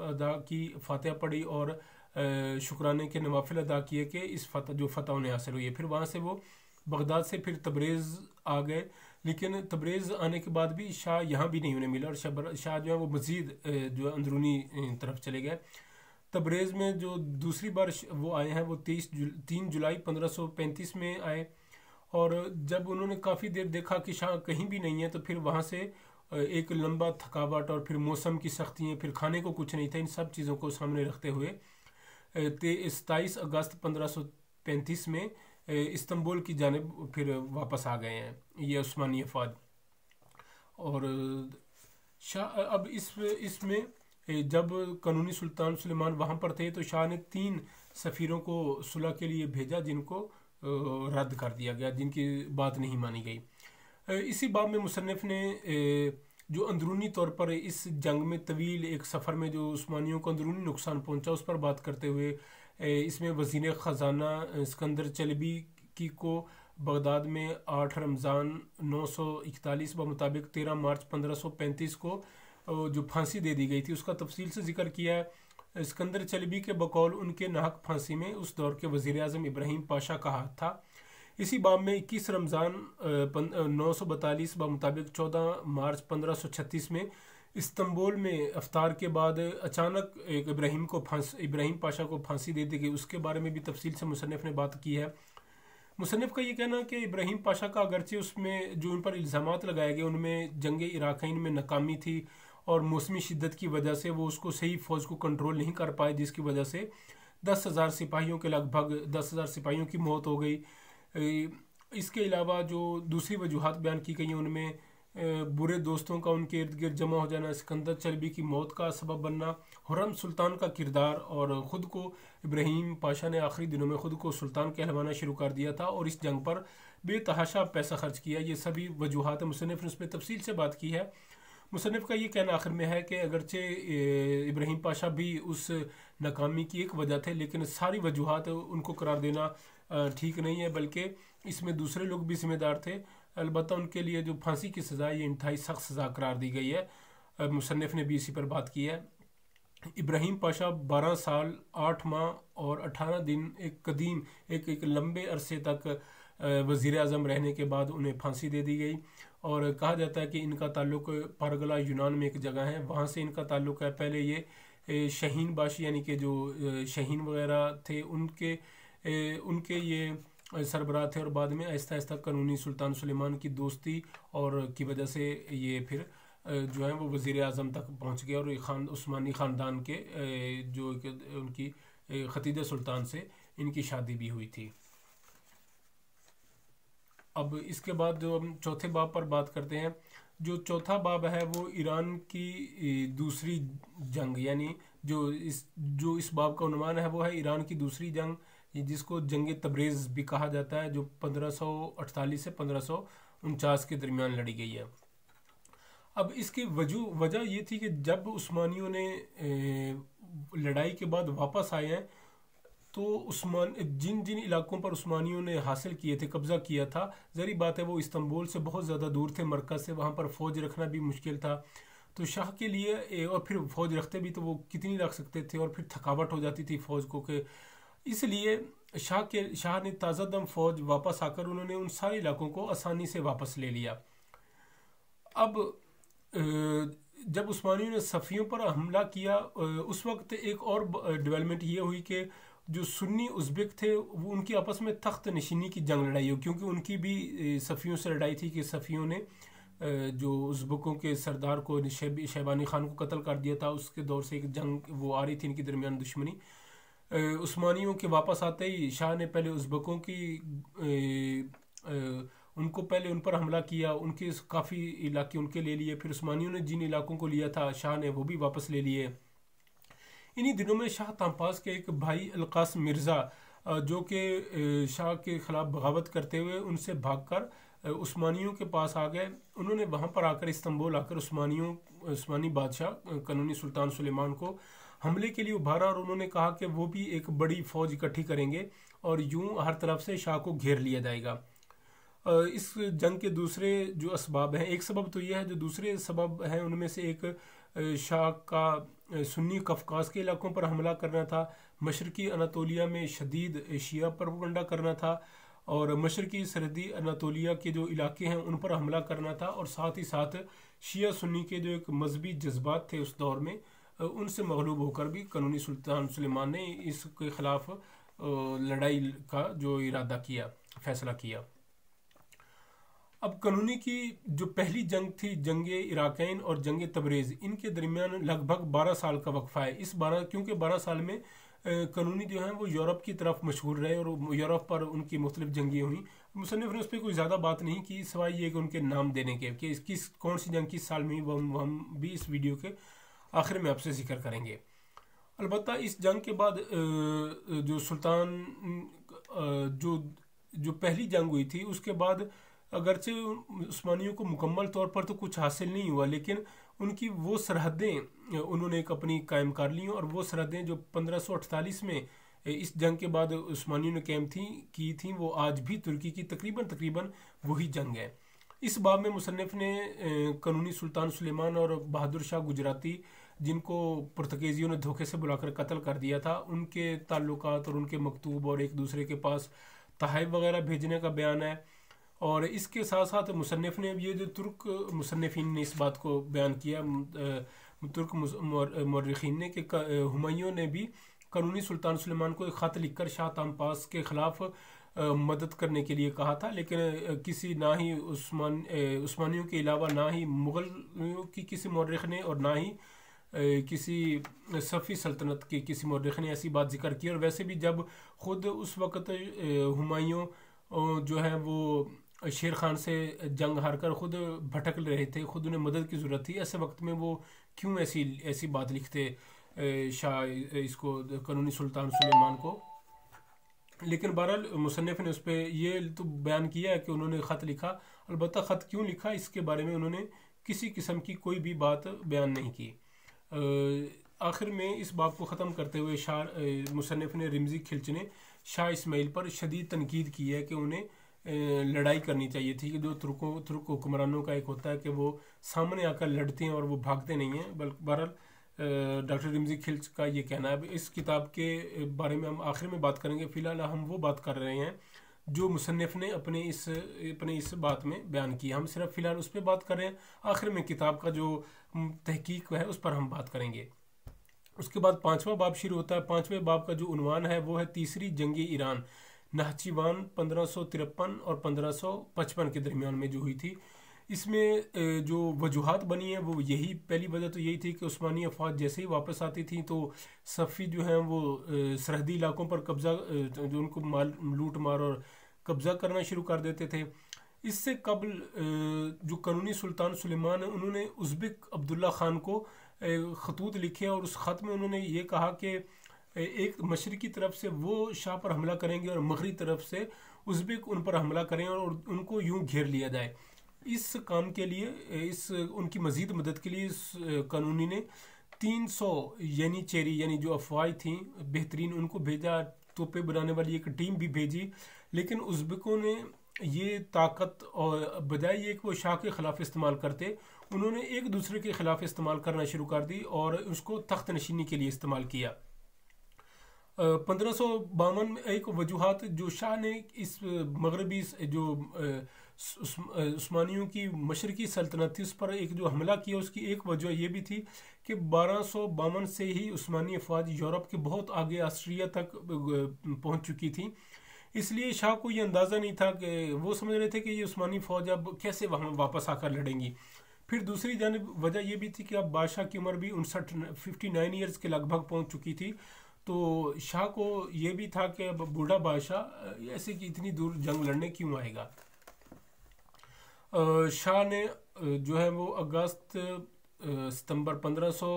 अदा की फातह पढ़ी और शुक्राने के नवाफिल अदा किए कि इस फतह जो फतह उन्हें हासिल हुई है फिर वहाँ से वो बगदाद से फिर तबरेज़ आ गए लेकिन तबरेज़ आने के बाद भी शाह यहाँ भी नहीं उन्हें मिला और शाह शाह जो है वो मज़ीद जो है अंदरूनी तरफ चले गए तबरेज़ में जो दूसरी बार वो आए हैं वो तेईस जुल तीन जुलाई पंद्रह सौ पैंतीस में आए और जब उन्होंने काफ़ी देर देखा कि शाह कहीं भी नहीं है तो फिर वहाँ से एक लंबा थकावट और फिर मौसम की है फिर खाने को कुछ नहीं था इन सब चीज़ों को सामने रखते हुए सताईस अगस्त पंद्रह में इस्तंबुल की जानब फिर वापस आ गए हैं ये उस्मानी अफवाद और शाह अब इस इसमें जब कानूनी सुल्तान सुलेमान वहाँ पर थे तो शाह ने तीन सफ़ीरों को सुलह के लिए भेजा जिनको रद्द कर दिया गया जिनकी बात नहीं मानी गई इसी बाब में मुसनफ़ ने जो अंदरूनी तौर पर इस जंग में तवील एक सफ़र में जो उस्मानियों को अंदरूनी नुकसान पहुंचा उस पर बात करते हुए इसमें वजीर ख़जाना सिकंदर चलबी की को बगदाद में आठ रमज़ान नौ सौ इकतालीस मुताबिक तेरह मार्च पंद्रह सौ पैंतीस को जो फांसी दे दी गई थी उसका तफसील से जिक्र किया है सिकंदर चलबी के बकौल उनके नाहक फांसी में उस दौर के वज़ी अजम इब्राहिम पाशा का हाथ था इसी बाब में 21 रमज़ान नौ सौ बतालीस मुताबिक चौदह मार्च 1536 में इस्तंबुल में अफ्तार के बाद अचानक एक इब्राहिम को फांस इब्राहिम पाशा को फांसी दे दी गई उसके बारे में भी तफसील से मुसनफ़ ने बात की है मुसनफ़ का ये कहना कि इब्राहिम पाशा का अगरचे उसमें जो उन पर इल्ज़ाम लगाए गए उनमें जंग इराक़ीन में नाकामी थी और मौसमी शिद्दत की वजह से वो उसको सही फ़ौज को कंट्रोल नहीं कर पाए जिसकी वजह से दस हज़ार सिपाहियों के लगभग दस हज़ार सिपाहियों की मौत हो गई इसके अलावा जो दूसरी वजूहत बयान की गई हैं उनमें बुरे दोस्तों का उनके इर्द गिर्द जमा हो जाना सिकंदर चलबी की मौत का सबब बनना हुरम सुल्तान का किरदार और ख़ुद को इब्राहिम पाशा ने आखिरी दिनों में ख़ुद को सुल्तान कहलवाना शुरू कर दिया था और इस जंग पर बेतहाशा पैसा खर्च किया ये सभी वजूहत मुसनफ़ ने उस पर तफसील से बात की है मुसनफ़ का ये कहना आखिर में है कि अगरचे इब्राहिम पाशा भी उस नाकामी की एक वजह थे लेकिन सारी वजूहत उनको करार देना ठीक नहीं है बल्कि इसमें दूसरे लोग भी जिम्मेदार थे अलबत् उनके लिए जो फांसी की सज़ा ये इंतहाई सख्त सज़ा करार दी गई है मुसनफ़ ने भी इसी पर बात की है इब्राहिम पाशा बारह साल आठ माह और अठारह दिन एक कदीम एक एक लंबे अरसे तक वज़ी अजम रहने के बाद उन्हें फांसी दे दी गई और कहा जाता है कि इनका ताल्लुक पारगला यूनान में एक जगह है वहाँ से इनका ताल्लुक है पहले ये शहीन बाशी यानी कि जो शहीन वगैरह थे उनके ए, उनके ये सरबराह थे और बाद में आहिस्ता आहिस्ता कानूनी सुल्तान सुलेमान की दोस्ती और की वजह से ये फिर जो है वो वज़ी अजम तक पहुँच गया और खान उस्मानी ख़ानदान के जो उनकी खतीजा सुल्तान से इनकी शादी भी हुई थी अब इसके बाद जो हम चौथे बाब पर बात करते हैं जो चौथा बाब है वो ईरान की दूसरी जंग यानी जो इस जो इस बाब का अनुमान है वो है ईरान की दूसरी जंग जिसको जंग तबरेज़ भी कहा जाता है जो 1548 से पंद्रह के दरमियान लड़ी गई है अब इसकी वजू वजह ये थी कि जब उस्मानियों ने लड़ाई के बाद वापस आए हैं तो उस्मान जिन जिन इलाकों पर उस्मानियों ने हासिल किए थे कब्ज़ा किया था ज़री बात है वो इस्तंबुल से बहुत ज़्यादा दूर थे मरकज़ से वहाँ पर फ़ौज रखना भी मुश्किल था तो शाह के लिए और फिर फ़ौज रखते भी तो वो कितनी रख सकते थे और फिर थकावट हो जाती थी फ़ौज को कि इसलिए शाह के शाह ने ताज़ा दम फौज वापस आकर उन्होंने उन सारे इलाकों को आसानी से वापस ले लिया अब जब उस्मानियों ने सफ़ियों पर हमला किया उस वक्त एक और डेवलपमेंट ये हुई कि जो सुन्नी उज़्बेक थे वो उनकी आपस में तख्त नशीनी की जंग लड़ाई हो क्योंकि उनकी भी सफ़ियों से लड़ाई थी कि सफ़ियों ने जो उज़्बकों के सरदार को शहब शैबानी ख़ान को कत्ल कर दिया था उसके दौर से एक जंग वो आ रही थी इनके दरमियान दुश्मनी उस्मानियों के वापस आते ही शाह ने पहले उज़्बकों की उनको पहले उन पर हमला किया उनके काफ़ी इलाके उनके ले लिए फिर उस्मानियों ने जिन इलाकों को लिया था शाह ने वो भी वापस ले लिए इन्हीं दिनों में शाह तमपास के एक भाई अलकास मिर्ज़ा जो कि शाह के ख़िलाफ़ बगावत करते हुए उनसे भागकर उस्मानियों के पास आ गए उन्होंने वहाँ पर आकर इस्तंबुल आकर उस्मानियों उस्मानी बादशाह कानूनी सुल्तान सुलेमान को हमले के लिए उभारा और उन्होंने कहा कि वो भी एक बड़ी फौज इकट्ठी करेंगे और यूं हर तरफ से शाह को घेर लिया जाएगा इस जंग के दूसरे जो इसबाब हैं एक सबब तो यह है जो दूसरे सबब हैं उनमें से एक शाह का सुन्नी कफकाज के इलाकों पर हमला करना था मशरकी अनातोलिया में शदीद शिया प्रपगंडा करना था और मशरकी सरहदी अनातोलिया के जो इलाके हैं उन पर हमला करना था और साथ ही साथ शिया सुन्नी के जो एक मजहबी जज्बात थे उस दौर में उनसे मगलूब होकर भी कानूनी सुल्तान सुलेमान ने इसके ख़िलाफ़ लड़ाई का जो इरादा किया फैसला किया अब कानूनी की जो पहली जंग थी जंग इराकैन और जंग तबरेज़ इनके दरमियान लगभग 12 साल का वक्फ़ा है इस 12 क्योंकि 12 साल में कानूनी जो हैं वो यूरोप की तरफ मशहूर रहे और यूरोप पर उनकी मुख्तलिफ जंगें हुई मुसनफ़ ने उस पर कोई ज़्यादा बात नहीं की सवाई ये कि उनके नाम देने के कि किस कौन सी जंग किस साल में हम हम भी इस वीडियो के आखिर में आपसे जिक्र करेंगे अलबत् इस जंग के बाद जो सुल्तान जो जो पहली जंग हुई थी उसके बाद अगरचे उस्मानियों को मुकम्मल तौर पर तो कुछ हासिल नहीं हुआ लेकिन उनकी वो सरहदें उन्होंने एक अपनी कायम कर ली और वो सरहदें जो 1548 में इस जंग के बाद उस्मानियों ने कैम थी की थी वो आज भी तुर्की की तकरीबन तकरीबन वही जंग है इस बाब में मुसनफ़ ने कानूनी सुल्तान सुलेमान और बहादुर शाह गुजराती जिनको पुर्तगेजियों ने धोखे से बुलाकर कत्ल कर दिया था उनके ताल्लुक और उनके मकतूब और एक दूसरे के पास तहफ वगैरह भेजने का बयान है और इसके साथ साथ मुसनफ़ ने ये जो तुर्क मुसनफिन ने इस बात को बयान किया तुर्क मौरखीन ने कि हमायों ने भी कानूनी सुल्तान सलमान को एक ख़त लिखकर शाह तमपास के ख़िलाफ़ मदद करने के लिए कहा था लेकिन किसी ना ही उस्मान उस्मानियों के अलावा ना ही मुग़लों की किसी मौरख ने और ना ही किसी सफ़ी सल्तनत के किसी मौरख ने ऐसी बात जिक्र की और वैसे भी जब ख़ुद उस वक़्त हमायों जो है वो शेर खान से जंग हार कर ख़ुद भटक रहे थे ख़ुद उन्हें मदद की ज़रूरत थी ऐसे वक्त में वो क्यों ऐसी ऐसी बात लिखते शाह इसको कानूनी सुल्तान सुलेमान को लेकिन बहरहाल मुसनफ़ ने उस पर यह तो बयान किया है कि उन्होंने ख़त लिखा अलबत् ख़त क्यों लिखा इसके बारे में उन्होंने किसी किस्म की कोई भी बात बयान नहीं की आखिर में इस बाब को ख़त्म करते हुए शाह मुसनफ़ ने रिमजी खिलच ने शाह इसमाइल पर शदीद तनकीद की है कि उन्हें लड़ाई करनी चाहिए थी कि जो तुर्कों तुर्क हुक्मरानों का एक होता है कि वो सामने आकर लड़ते हैं और वो भागते नहीं हैं बल्कि बहरहाल डॉक्टर रिमजी खिल्च का ये कहना है अब इस किताब के बारे में हम आखिर में बात करेंगे फ़िलहाल हम वो बात कर रहे हैं जो मुसनफ़ ने अपने इस अपने इस बात में बयान किया हम सिर्फ फ़िलहाल उस पर बात कर रहे हैं आखिर में किताब का जो तहकीक है उस पर हम बात करेंगे उसके बाद पाँचवा बाब शुरू होता है पाँचवें बाब का जो उनवान है वो है तीसरी जंगी ईरान नहचिवान पंद्रह और पंद्रह के दरमियान में जो हुई थी इसमें जो वजूहत बनी है वो यही पहली वजह तो यही थी कि उस्मानी अफवाज जैसे ही वापस आती थी तो सफ़ी जो हैं वो सरहदी इलाकों पर कब्ज़ा जो उनको माल लूट मार और कब्ज़ा करना शुरू कर देते थे इससे कबल जो कानूनी सुल्तान सुलेमान है उन्होंने उज़्बिक अब्दुल्ला ख़ान को खतूत लिखे और उस ख़त में उन्होंने ये कहा कि एक मशरक़ी तरफ से वो शाह पर हमला करेंगे और मग़री तरफ से उज़्बिक उन पर हमला करें और उनको यूं घेर लिया जाए इस काम के लिए इस उनकी मज़ीद मदद के लिए इस कानूनी ने तीन सौ यानी चेरी यानी जो अफवाह थी बेहतरीन उनको भेजा तोपे बनाने वाली एक टीम भी भेजी लेकिन उज्बिकों ने ये ताकत और बजाय ये कि वो शाह के ख़िलाफ़ इस्तेमाल करते उन्होंने एक दूसरे के ख़िलाफ़ इस्तेमाल करना शुरू कर दी और उसको तख्त नशीनी के लिए इस्तेमाल किया पंद्रह सौ बावन में एक वजूहत जो शाह ने इस मगरबी जो उस्मानियों की मशरकी सल्तनत थी उस पर एक जो हमला किया उसकी एक वजह यह भी थी कि बारह सौ बावन से ही उस्मानी अफवाज यूरोप के बहुत आगे आस्ट्रिया तक पहुंच चुकी थी इसलिए शाह को ये अंदाज़ा नहीं था कि वो समझ रहे थे कि ये उस्मानी फ़ौज अब कैसे वहाँ वापस आकर लड़ेंगी फिर दूसरी जानब वजह यह भी थी कि अब बादशाह की उम्र भी उनसठ फिफ्टी नाइन ईयर्स के लगभग पहुँच चुकी थी तो शाह को ये भी था कि अब बूढ़ा बादशाह ऐसे कि इतनी दूर जंग लड़ने क्यों आएगा शाह ने जो है वो अगस्त सितंबर पंद्रह सौ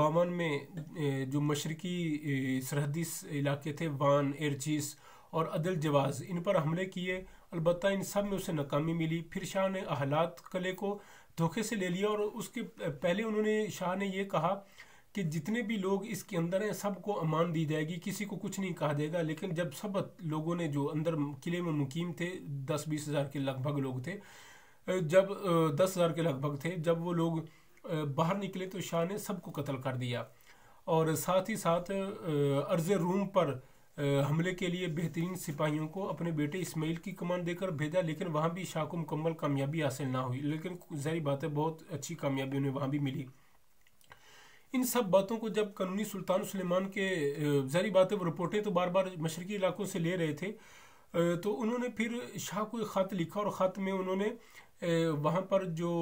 बावन में जो मशरकी सरहदी इलाके थे वान एरचीस और अदल जवाज इन पर हमले किए अलबत् इन सब में उसे नाकामी मिली फिर शाह ने अहलात कले को धोखे से ले लिया और उसके पहले उन्होंने शाह ने यह कहा कि जितने भी लोग इसके अंदर हैं सबको अमान दी जाएगी किसी को कुछ नहीं कहा जाएगा लेकिन जब सब लोगों ने जो अंदर किले में मुकीम थे दस बीस हज़ार के लगभग लोग थे जब दस हज़ार के लगभग थे जब वो लोग बाहर निकले तो शाह ने सबको कत्ल कर दिया और साथ ही साथ अर्ज रूम पर हमले के लिए बेहतरीन सिपाहियों को अपने बेटे इस्माइल की कमान देकर भेजा लेकिन वहाँ भी शाह को मुकम्मल कामयाबी हासिल ना हुई लेकिन जारी बात है बहुत अच्छी कामयाबी उन्हें वहाँ भी मिली इन सब बातों को जब कानूनी सुल्तान सुलेमान के जारी बात है वो रिपोर्टें तो बार बार मशरकी इलाकों से ले रहे थे तो उन्होंने फिर शाह को एक ख़त लिखा और ख़त में उन्होंने वहाँ पर जो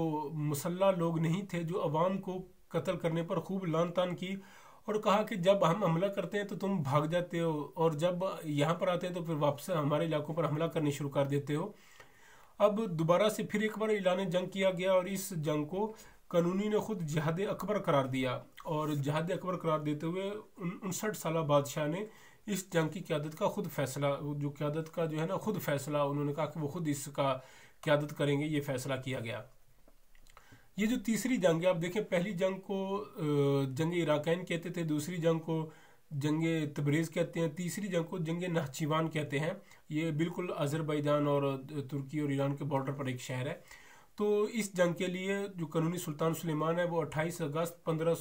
मुसल्ला लोग नहीं थे जो अवाम को कत्ल करने पर खूब लान तान की और कहा कि जब हम हमला करते हैं तो तुम भाग जाते हो और जब यहाँ पर आते हैं तो फिर वापस हमारे इलाकों पर हमला करने शुरू कर देते हो अब दोबारा से फिर एक बार ईलान जंग किया गया और इस जंग को कानूनी ने खुद जहाद अकबर करार दिया और जहाद अकबर करार देते हुए उनसठ साल बादशाह ने इस जंग की क्यादत का खुद फैसला जो क्यादत का जो है ना खुद फैसला उन्होंने कहा कि वो खुद इसका क्यादत करेंगे ये फैसला किया गया ये जो तीसरी जंग है आप देखें पहली जंग को जंग इराकैन कहते थे दूसरी जंग को जंग तबरेज़ कहते हैं तीसरी जंग को जंग नहचिवान कहते हैं ये बिल्कुल अज़रबैजान और तुर्की और ईरान के बॉर्डर पर एक शहर है तो इस जंग के लिए जो कानूनी सुल्तान सुलेमान है वो 28 अगस्त पंद्रह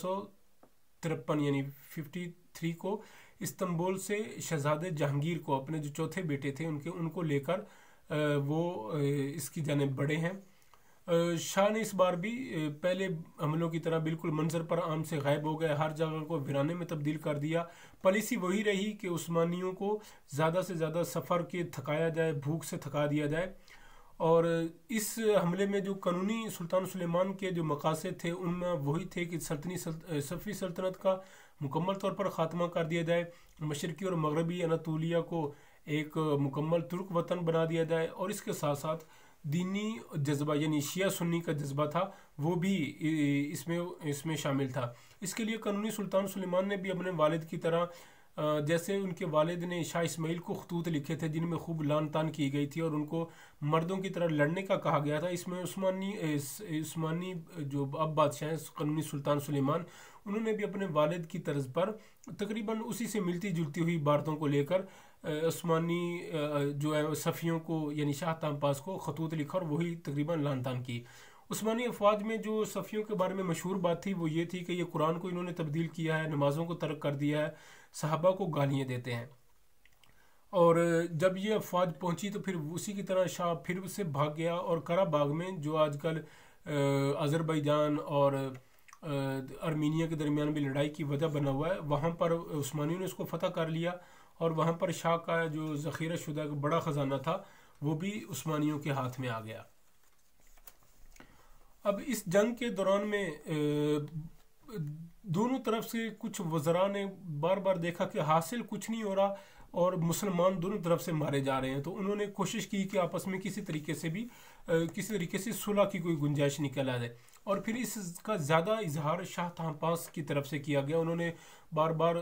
तिरपन यानी 53 को इस्तंबुल से शहजादे जहांगीर को अपने जो चौथे बेटे थे उनके उनको लेकर वो इसकी जानब बड़े हैं शाह ने इस बार भी पहले हमलों की तरह बिल्कुल मंजर पर आम से गायब हो गए हर जगह को वीराने में तब्दील कर दिया पॉलिसी वही रही कि उस्मानियों को ज़्यादा से ज़्यादा सफ़र के थकाया जाए भूख से थका दिया जाए और इस हमले में जो कानूनी सुल्तान सुलेमान के जो मकासद थे उनमें वही थे कि सल्तनी सफ़ी सल्तनत का मुकम्मल तौर पर ख़ात्मा कर दिया जाए मशरक़ी और मगरबी अनातोलिया को एक मुकम्मल तुर्क वतन बना दिया जाए और इसके साथ साथ दीनी जज्बा यानी शिया सुन्नी का जज्बा था वो भी इसमें इसमें शामिल था इसके लिए कानूनी सुल्तान सुलेमान ने भी अपने वालिद की तरह जैसे उनके वालिद ने शाह इस्माइल को खतूत लिखे थे जिनमें खूब लान तान की गई थी और उनको मर्दों की तरह लड़ने का कहा गया था इसमें उस्मानी उस्मानी जो अब बादशाह हैं कानूनी सुल्तान सुलेमान उन्होंने भी अपने वालिद की तर्ज पर तकरीबन उसी से मिलती जुलती हुई इबारतों को लेकर उस्मानी जो है सफ़ियों को यानी शाह तमपास को खतूत लिखा और वही तकरीबन लान तान की उस्मानी अफवाज में जो सफ़ियों के बारे में मशहूर बात थी वो ये थी कि ये कुरान को इन्होंने तब्दील किया है नमाज़ों को तर्क कर दिया है साहबा को गालियाँ देते हैं और जब ये अफवाज पहुंची तो फिर उसी की तरह शाह फिर उससे भाग गया और कराबाग में जो आजकल अज़रबैजान और आर्मीनिया के दरमियान भी लड़ाई की वजह बना हुआ है वहाँ पर उस्मानियों ने उसको फतह कर लिया और वहाँ पर शाह का जो ज़ख़ीरा शुदा का बड़ा ख़जाना था वो भी उस्मानियों के हाथ में आ गया अब इस जंग के दौरान में दोनों तरफ से कुछ वजरा ने बार बार देखा कि हासिल कुछ नहीं हो रहा और मुसलमान दोनों तरफ से मारे जा रहे हैं तो उन्होंने कोशिश की कि आपस में किसी तरीके से भी किसी तरीके से सुलह की कोई गुंजाइश निकल आ जाए और फिर इसका ज़्यादा इजहार शाह तहपास की तरफ से किया गया उन्होंने बार बार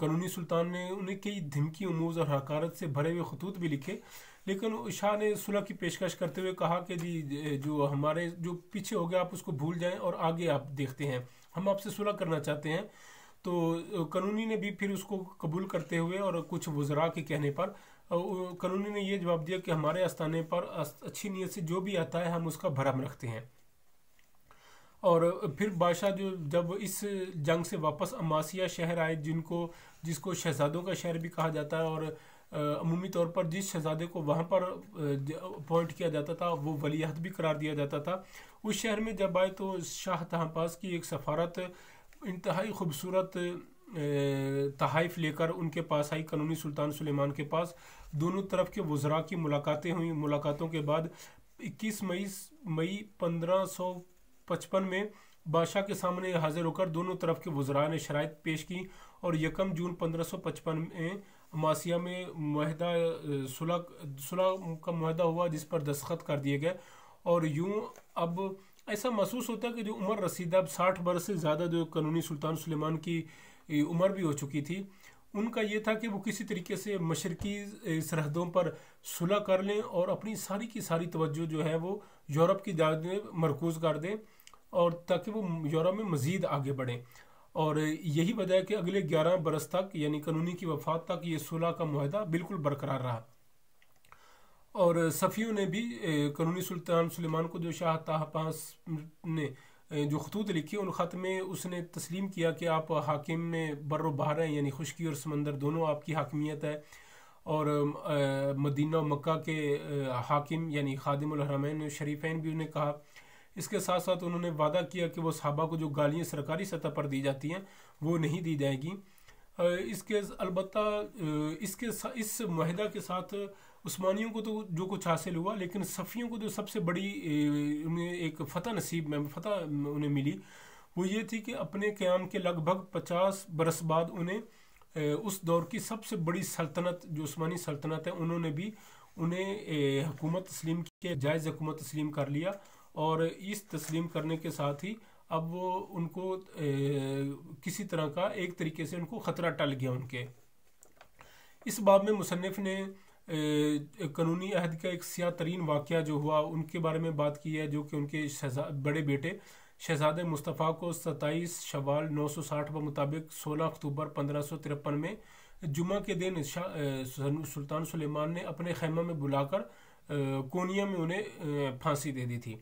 कानूनी सुल्तान ने उन्हें कई धमकी उमूज और हकारत से भरे हुए खतूत भी लिखे लेकिन शाह ने सुलह की पेशकश करते हुए कहा कि जी जो हमारे जो पीछे हो गया आप उसको भूल जाएं और आगे आप देखते हैं हम आपसे सुलह करना चाहते हैं तो कानूनी ने भी फिर उसको कबूल करते हुए और कुछ वजरा के कहने पर कानूनी ने यह जवाब दिया कि हमारे आस्थाने पर अच्छी नीयत से जो भी आता है हम उसका भरम रखते हैं और फिर बादशाह जो जब इस जंग से वापस अमासिया शहर आए जिनको जिसको शहजादों का शहर भी कहा जाता है और अमूमी तौर पर जिस शहजादे को वहाँ पर अपॉइंट किया जाता था वो वलीहत भी करार दिया जाता था उस शहर में जब आए तो शाह तहपास की एक सफारत इंतहाई खूबसूरत तहाइफ लेकर उनके पास आई कानूनी सुल्तान सुलेमान के पास दोनों तरफ के वज्रा की मुलाकातें हुई मुलाकातों के बाद 21 मई मई पंद्रह पचपन में बादशाह के सामने हाजिर होकर दोनों तरफ के वजरा ने शरात पेश की और यकम जून पचपन में मासिया में महदा सुलह सुलह का माहदा हुआ जिस पर दस्खत कर दिए गए और यूं अब ऐसा महसूस होता है कि जो उम्र रसीदा अब साठ बरस से ज़्यादा जो कानूनी सुल्तान सुलेमान की उम्र भी हो चुकी थी उनका यह था कि वो किसी तरीके से मशरकी सरहदों पर सुलह कर लें और अपनी सारी की सारी तवज्जो जो है वो यूरोप की जात मरकूज़ कर दें और ताकि वो यूरोप में मज़ीद आगे बढ़ें और यही वजह है कि अगले 11 बरस तक यानी कानूनी की वफात तक ये सुलह का माहिदा बिल्कुल बरकरार रहा और सफ़ियों ने भी कानूनी सुल्तान सुलेमान को जो शाह तहपास ने जो खतूत लिखे उन ख़त में उसने तस्लीम किया कि आप हाकिम में बर बहर हैं यानी खुशकी और समंदर दोनों आपकी हाकमियत है और मदीना और मक्का के हाकिम यानी खादिम हरामैन शरीफैन भी उन्हें कहा इसके साथ साथ उन्होंने वादा किया कि वो साहबा को जो गालियाँ सरकारी सतह पर दी जाती हैं वो नहीं दी जाएगी इसके अलबत् इसके इस माहिदा के साथ उस्मानियों को तो जो कुछ हासिल हुआ लेकिन सफ़ियों को जो तो सबसे बड़ी उन्हें एक फ़तह नसीब में फ़तह उन्हें मिली वो ये थी कि अपने क़्याम के लगभग पचास बरस बाद उन्हें उस दौर की सबसे बड़ी सल्तनत जो उस्मानी सल्तनत है उन्होंने भी उन्हें हुकूमत तस्लीम की जायज़ हुकूमत तस्लीम कर लिया और इस तस्लीम करने के साथ ही अब वो उनको ए, किसी तरह का एक तरीके से उनको ख़तरा टल गया उनके इस बाब में मुसनफ़ ने कानूनी अहद का एक सिया तरीन वाक़ जो हुआ उनके बारे में बात की है जो कि उनके बड़े बेटे शहजाद मुस्तफ़ा को सत्ताईस शवाल नौ सौ साठ के मुताबिक सोलह अक्टूबर पंद्रह सौ तिरपन में जुमा के दिन सुल्तान सुलेमान ने अपने खैमा में बुलाकर कोनिया में उन्हें फांसी दे दी थी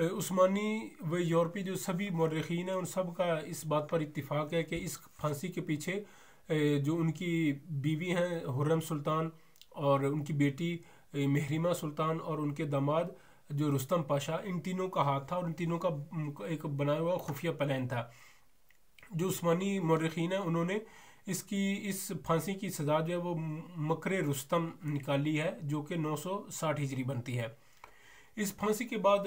उस्मानी व यूरोपी जो सभी मर्रखीन हैं उन सब का इस बात पर इतफ़ाक़ है कि इस फांसी के पीछे जो उनकी बीवी हैं हुर्रम सुल्तान और उनकी बेटी मेहरिमा सुल्तान और उनके दामाद जो रुस्तम पाशा इन तीनों का हाथ था और इन तीनों का एक बनाया हुआ खुफिया प्लान था जो उस्मानी मर्रखीन हैं उन्होंने इसकी इस फांसी की सज़ा जो है वो मकर रुस्तम निकाली है जो कि नौ सौ साठ हिजरी बनती है इस फांसी के बाद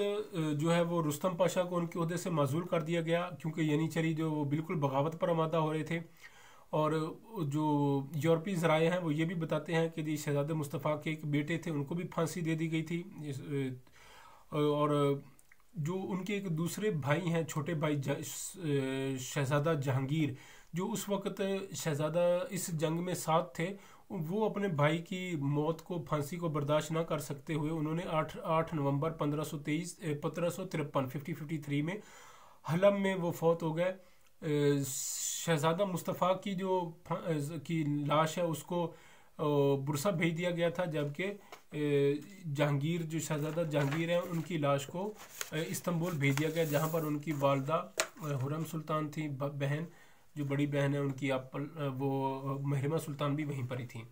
जो है वो रुस्तम पाशा को उनके अहदे से माजूर कर दिया गया क्योंकि यनीचरी जो वो बिल्कुल बगावत पर आमादा हो रहे थे और जो यूरोपी जराए हैं वो ये भी बताते हैं कि जी शहजादे मुस्तफ़ा के एक बेटे थे उनको भी फांसी दे दी गई थी और जो उनके एक दूसरे भाई हैं छोटे भाई शहजादा जहांगीर जो उस वक्त शहजादा इस जंग में साथ थे वो अपने भाई की मौत को फांसी को बर्दाश्त ना कर सकते हुए उन्होंने आठ आठ नवंबर पंद्रह सौ तेईस पंद्रह सौ तिरपन फिफ्टी फिफ्टी थ्री में हलम में वो फौत हो गए शहजादा मुस्तफ़ा की जो की लाश है उसको बुरसा भेज दिया गया था जबकि जहांगीर जो शहजादा जहांगीर हैं उनकी लाश को इस्तंबुल भेज दिया गया जहां पर उनकी वालदा हुरम सुल्तान थी बहन जो बड़ी बहन है उनकी आप वो महरमा सुल्तान भी वहीं पर ही थी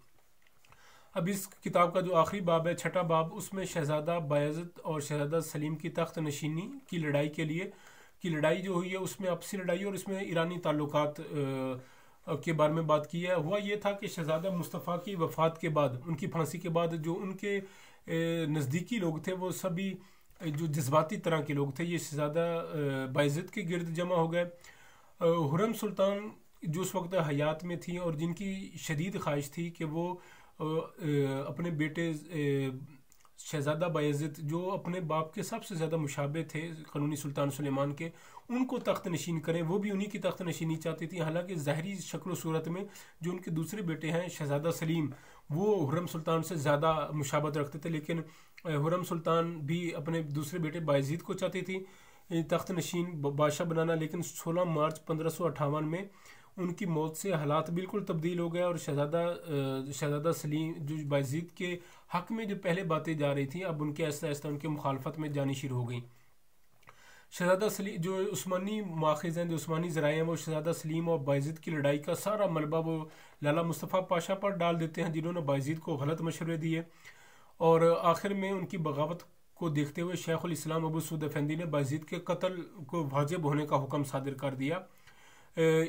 अब इस किताब का जो आखिरी बाब है छठा बाब उसमें शहजादा बायजत और शहजादा सलीम की तख्त नशीनी की लड़ाई के लिए की लड़ाई जो हुई है उसमें आपसी लड़ाई और इसमें ईरानी ताल्लुक के बारे में बात की है हुआ यह था कि शहजादा मुस्तफ़ा की वफ़ात के बाद उनकी फांसी के बाद जो उनके नज़दीकी लोग थे वो सभी जो जज्बाती तरह के लोग थे ये शहजादा बायजत के गिरद जमा हो गए हुरम सुल्तान जो उस वक्त हयात में थी और जिनकी शदीद ख्वाहिश थी कि वो अपने बेटे शहजादा बायज़त जो अपने बाप के सबसे ज़्यादा मुशाबे थे कानूनी सुल्तान सुलेमान के उनको तख्त नशीन करें वो भी उन्हीं की तख्त नशीनी चाहती थी हालांकि ज़ाहरी शक्ल सूरत में जो उनके दूसरे बेटे हैं शहजादा सलीम वो हुरम सुल्तान से ज़्यादा मुशाबत रखते थे लेकिन हुरम सुल्तान भी अपने दूसरे बेटे बायजीद को चाहती थी तख्त नशीन बादशाह बनाना लेकिन 16 मार्च पंद्रह में उनकी मौत से हालात बिल्कुल तब्दील हो गए और शहजादा शहजादा सलीम जो बाजीद के हक में जो पहले बातें जा रही थी अब उनके ऐसा ऐसा उनके मुखालफत में जानी शुरू हो गई शहजादा सलीम जो उस्मानी माखज़ हैं जो उस्मानी ज़राए हैं वो शहजादा सलीम और बाजीद की लड़ाई का सारा मलबा वो लाला मुस्तफ़ा पाशा पर डाल देते हैं जिन्होंने बाजीद को गलत मशवरे दिए और आखिर में उनकी बगावत को देखते हुए शेख उम अबू सूद अफेंदी ने बाजीद के कत्ल को वाजिब होने का हुक्म सादिर कर दिया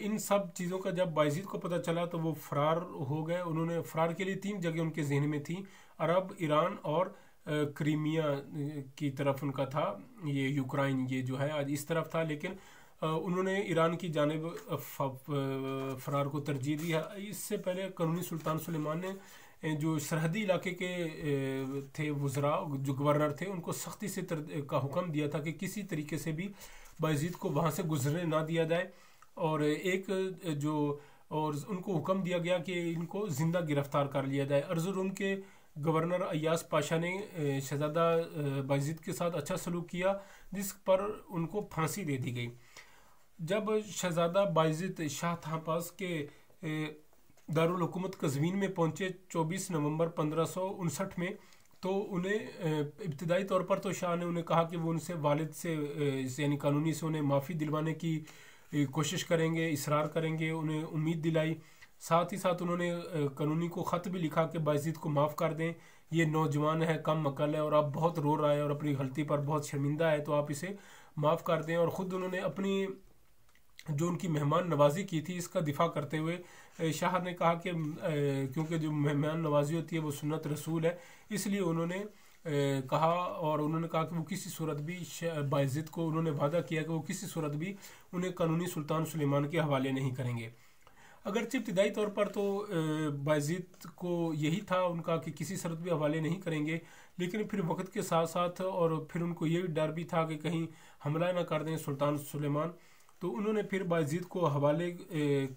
इन सब चीज़ों का जब बाजीद को पता चला तो वो फरार हो गए उन्होंने फरार के लिए तीन जगह उनके जहन में थी अरब ईरान और क्रीमिया की तरफ उनका था ये यूक्राइन ये जो है आज इस तरफ था लेकिन उन्होंने ईरान की जानब फरार को तरजीह दी है इससे पहले कानूनी सुल्तान सलेमान ने जो सरहदी इलाके के थे वज़रा जो गवर्नर थे उनको सख्ती से तर, का हुक्म दिया था कि किसी तरीके से भी बाजीद को वहाँ से गुजरने ना दिया जाए और एक जो और उनको हुक्म दिया गया कि इनको ज़िंदा गिरफ़्तार कर लिया जाए अर्जुरूम के गवर्नर अयास पाशा ने शहजादा बाजीद के साथ अच्छा सलूक किया जिस पर उनको फांसी दे दी गई जब शहजादा बाजीद शाह थापास के दारकूमत कजवीन में पहुंचे चौबीस नवंबर पंद्रह में तो उन्हें इब्तदाई तौर पर तो शाह ने उन्हें कहा कि वो उनसे वालिद से यानी कानूनी से उन्हें माफ़ी दिलवाने की कोशिश करेंगे इसरार करेंगे उन्हें उम्मीद दिलाई साथ ही साथ उन्होंने कानूनी को ख़त भी लिखा कि बाजीद को माफ़ कर दें ये नौजवान है कम मकल है और आप बहुत रो रहा है और अपनी गलती पर बहुत शर्मिंदा है तो आप इसे माफ़ कर दें और ख़ुद उन्होंने अपनी जो उनकी मेहमान नवाजी की थी इसका दिफा करते हुए शाह ने कहा कि क्योंकि जो मेहमान नवाजी होती है वो सुन्नत रसूल है इसलिए उन्होंने कहा और उन्होंने कहा कि वो किसी सूरत भी बाज़िद को उन्होंने वादा किया कि वो किसी सूरत भी उन्हें कानूनी सुल्तान सुलेमान के हवाले नहीं करेंगे अगर इब्तदाई तौर पर तो बाजीद को यही था उनका कि किसी सूरत भी हवाले नहीं करेंगे लेकिन फिर वक्त के साथ साथ और फिर उनको ये भी डर भी था कि कहीं हमला ना कर दें सुल्तान सुलेमान तो उन्होंने फिर बाजीद को हवाले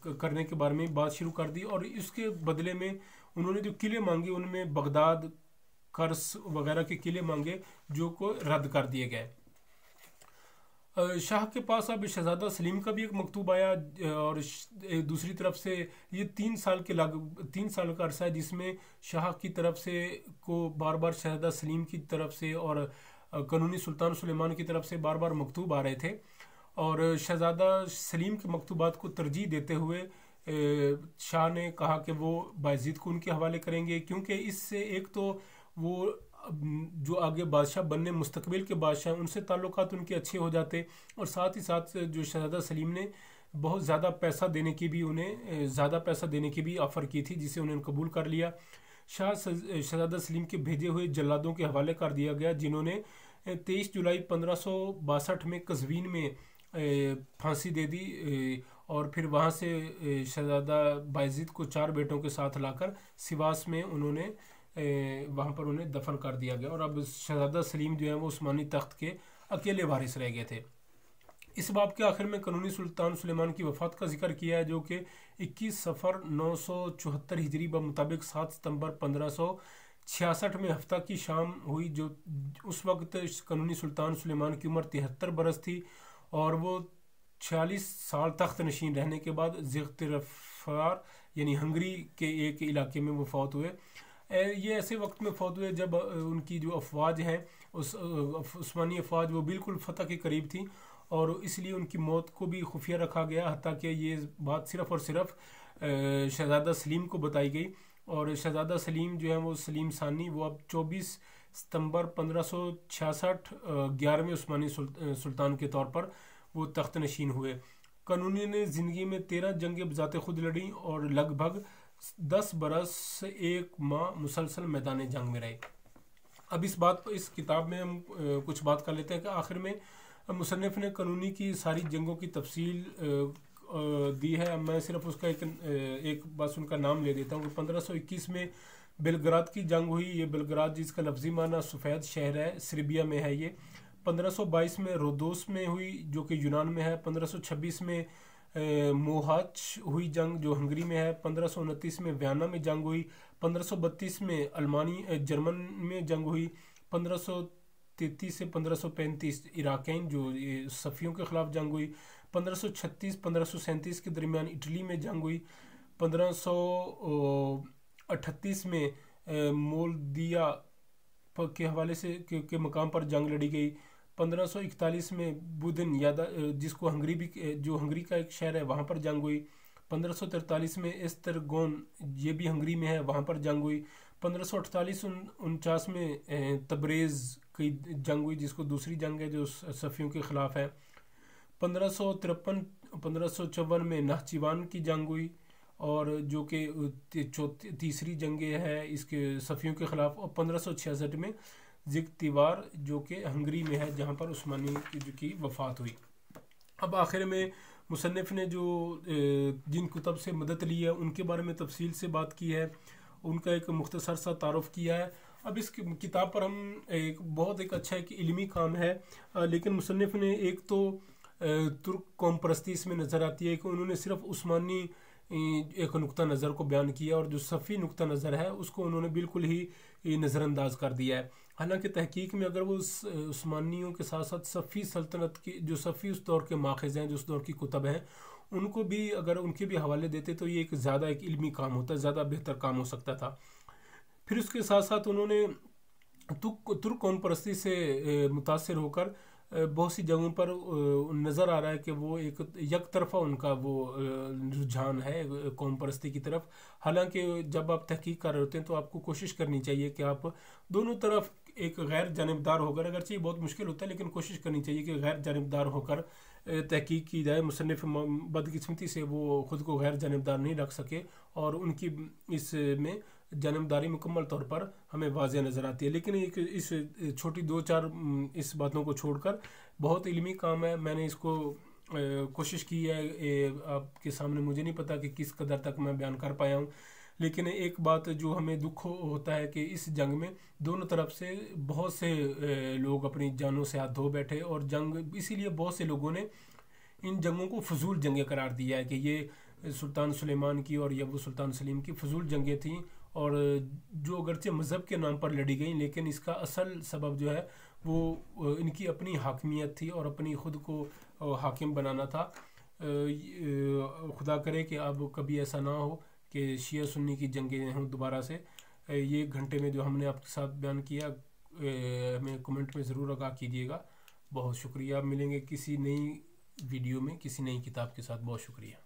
करने के बारे में बात शुरू कर दी और इसके बदले में उन्होंने जो किले मांगे उनमें बगदाद कर्स वगैरह के किले मांगे जो को रद्द कर दिए गए शाह के पास अब शहजादा सलीम का भी एक मकतूब आया और दूसरी तरफ से ये तीन साल के लग तीन साल का अरसा है जिसमें शाह की तरफ से को बार बार शहजादा सलीम की तरफ से और कानूनी सुल्तान सुलेमान की तरफ से बार बार मकतूब आ रहे थे और शहज़ादा सलीम के मकतूबा को तरजीह देते हुए शाह ने कहा कि वो बाजीद को उनके हवाले करेंगे क्योंकि इससे एक तो वो जो आगे बादशाह बनने मुस्तबिल के बादशाह उनसे ताल्लुक उनके अच्छे हो जाते और साथ ही साथ जो शहजादा सलीम ने बहुत ज़्यादा पैसा देने की भी उन्हें ज़्यादा पैसा देने की भी ऑफ़र की थी जिसे उन्होंने कबूल कर लिया शाह शहजादा सलीम के भेजे हुए जल्लादों के हवाले कर दिया गया जिन्होंने तेईस जुलाई पंद्रह में कस्बीन में फांसी दे दी और फिर वहाँ से शहजादा बायजीद को चार बेटों के साथ लाकर सिवास में उन्होंने वहाँ पर उन्हें दफन कर दिया गया और अब शहजादा सलीम जो है वो उस्मानी तख्त के अकेले वारिस रह गए थे इस बाब के आखिर में कानूनी सुल्तान सुलेमान की वफात का जिक्र किया है जो कि 21 सफ़र 974 हिजरी मुताबिक 7 सितंबर 1566 में हफ्ता की शाम हुई जो उस वक्त कानूनी सुल्तान सुलेमान की उम्र तिहत्तर बरस थी और वो छियालीस साल तख्त नशीन रहने के बाद जिकतरफार यानी हंगरी के एक इलाके में वो फौत हुए ये ऐसे वक्त में फौत हुए जब उनकी जो अफवाज हैं उस उस्मानी अफवाज वो बिल्कुल फतह के करीब थी और इसलिए उनकी मौत को भी खुफिया रखा गया हती कि ये बात सिर्फ़ और सिर्फ शहजादा सलीम को बताई गई और शहजादा सलीम जो है वो सलीम सानी वो अब चौबीस सितंबर 1566 ग्यारहवें उस्मानी सुल्तान के तौर पर वो तख्त नशीन हुए कानूनी ने ज़िंदगी में तेरह जंगें बजात खुद लड़ी और लगभग दस बरस से एक माह मुसलसल मैदान जंग में रहे अब इस बात पर इस किताब में हम कुछ बात कर लेते हैं कि आखिर में मुसनफ़ ने कानूनी की सारी जंगों की तफसील दी है मैं सिर्फ उसका एक एक बस उनका नाम ले देता हूँ कि इक्कीस में बिलग्राद की जंग हुई ये बिलग्राद जिसका लफ्जी माना सफ़ेद शहर है सर्बिया में है ये 1522 में रोदोस में हुई जो कि यूनान में है 1526 में मोहाच हुई जंग जो हंगरी में है पंद्रह में व्याना में जंग हुई बत्तीस में अलमानी जर्मन में जंग हुई तैतीस से पैंतीस इराक़ीन जो ये सफ़ियों के ख़िलाफ़ जंग हुई 1536 1537 के दरमियान इटली में जंग हुई सौ अट्ठतीस में मोलदिया के हवाले से के, के मकाम पर जंग लड़ी गई 1541 में बुदन यादा जिसको हंगरी भी जो हंगरी का एक शहर है वहाँ पर जंग हुई 1543 में एस्तरगोन ये भी हंगरी में है वहाँ पर जंग हुई 1548 उन उनचास में तबरेज़ की जंग हुई जिसको दूसरी जंग है जो सफ़ियों के ख़िलाफ़ है पंद्रह सौ तिरपन पंद्रह सौ चौवन में नहचिवान की जंग हुई और जो कि तीसरी जंग है इसके सफ़ियों के ख़िलाफ़ और पंद्रह में जिक तिवार जो कि हंगरी में है जहाँ पर उस्मानी की वफात हुई अब आखिर में मुसनफ़ ने जो जिन कुतब से मदद ली है उनके बारे में तफसील से बात की है उनका एक मुख्तसर सा तारफ़ किया है अब इस किताब पर हम एक बहुत एक अच्छा एक इलमी काम है लेकिन मुसनफ़ ने एक तो तुर्क कौम परस्ती इसमें नज़र आती है कि उन्होंने सिर्फ़ उस्मानी एक नुक़ नज़र को बयान किया और जो सफ़ी नुक़ नज़र है उसको उन्होंने बिल्कुल ही नज़रअंदाज कर दिया है हालांकि तहकीक में अगर वो उस्मानियों के साथ साथ सफ़ी सल्तनत की जो सफ़ी उस दौर के माखज़ हैं जो उस दौर की कुतब हैं उनको भी अगर उनके भी हवाले देते तो ये एक ज़्यादा एक इलमी काम होता ज़्यादा बेहतर काम हो सकता था फिर उसके साथ साथ उन्होंने तुर्क कौम परस्ती से मुतासर होकर बहुत सी जगहों पर नज़र आ रहा है कि वो एक यक तरफा उनका वो रुझान है कौम परस्ती की तरफ हालांकि जब आप तहकीक कर रहे होते हैं तो आपको कोशिश करनी चाहिए कि आप दोनों तरफ एक गैर जानबदार होकर अगर चाहिए बहुत मुश्किल होता है लेकिन कोशिश करनी चाहिए कि गैर जानबदार होकर तहकीक की जाए मुसनफ़ बदकस्मती से वो ख़ुद को गैर जानबदार नहीं रख सके और उनकी इसमें जन्मदारी मुकम्मल तौर पर हमें वाज नज़र आती है लेकिन एक इस छोटी दो चार इस बातों को छोड़कर बहुत इलमी काम है मैंने इसको कोशिश की है आपके सामने मुझे नहीं पता कि किस कदर तक मैं बयान कर पाया हूँ लेकिन एक बात जो हमें दुख होता है कि इस जंग में दोनों तरफ से बहुत से लोग अपनी जानों से हाथ धो बैठे और जंग इसीलिए बहुत से लोगों ने इन जंगों को फजूल जंगें करार दिया है कि ये सुल्तान सुलेमान की और यबू सुल्तान सलीम की फजूल जंगें थीं और जो अगरचे मज़हब के नाम पर लड़ी गई लेकिन इसका असल सबब जो है वो इनकी अपनी हाकमियत थी और अपनी ख़ुद को हाकिम बनाना था खुदा करे कि अब कभी ऐसा ना हो कि शिया सुन्नी की जंगें हों दोबारा से ये घंटे में जो हमने आपके साथ बयान किया हमें कमेंट में ज़रूर आगा कीजिएगा बहुत शुक्रिया मिलेंगे किसी नई वीडियो में किसी नई किताब के साथ बहुत शुक्रिया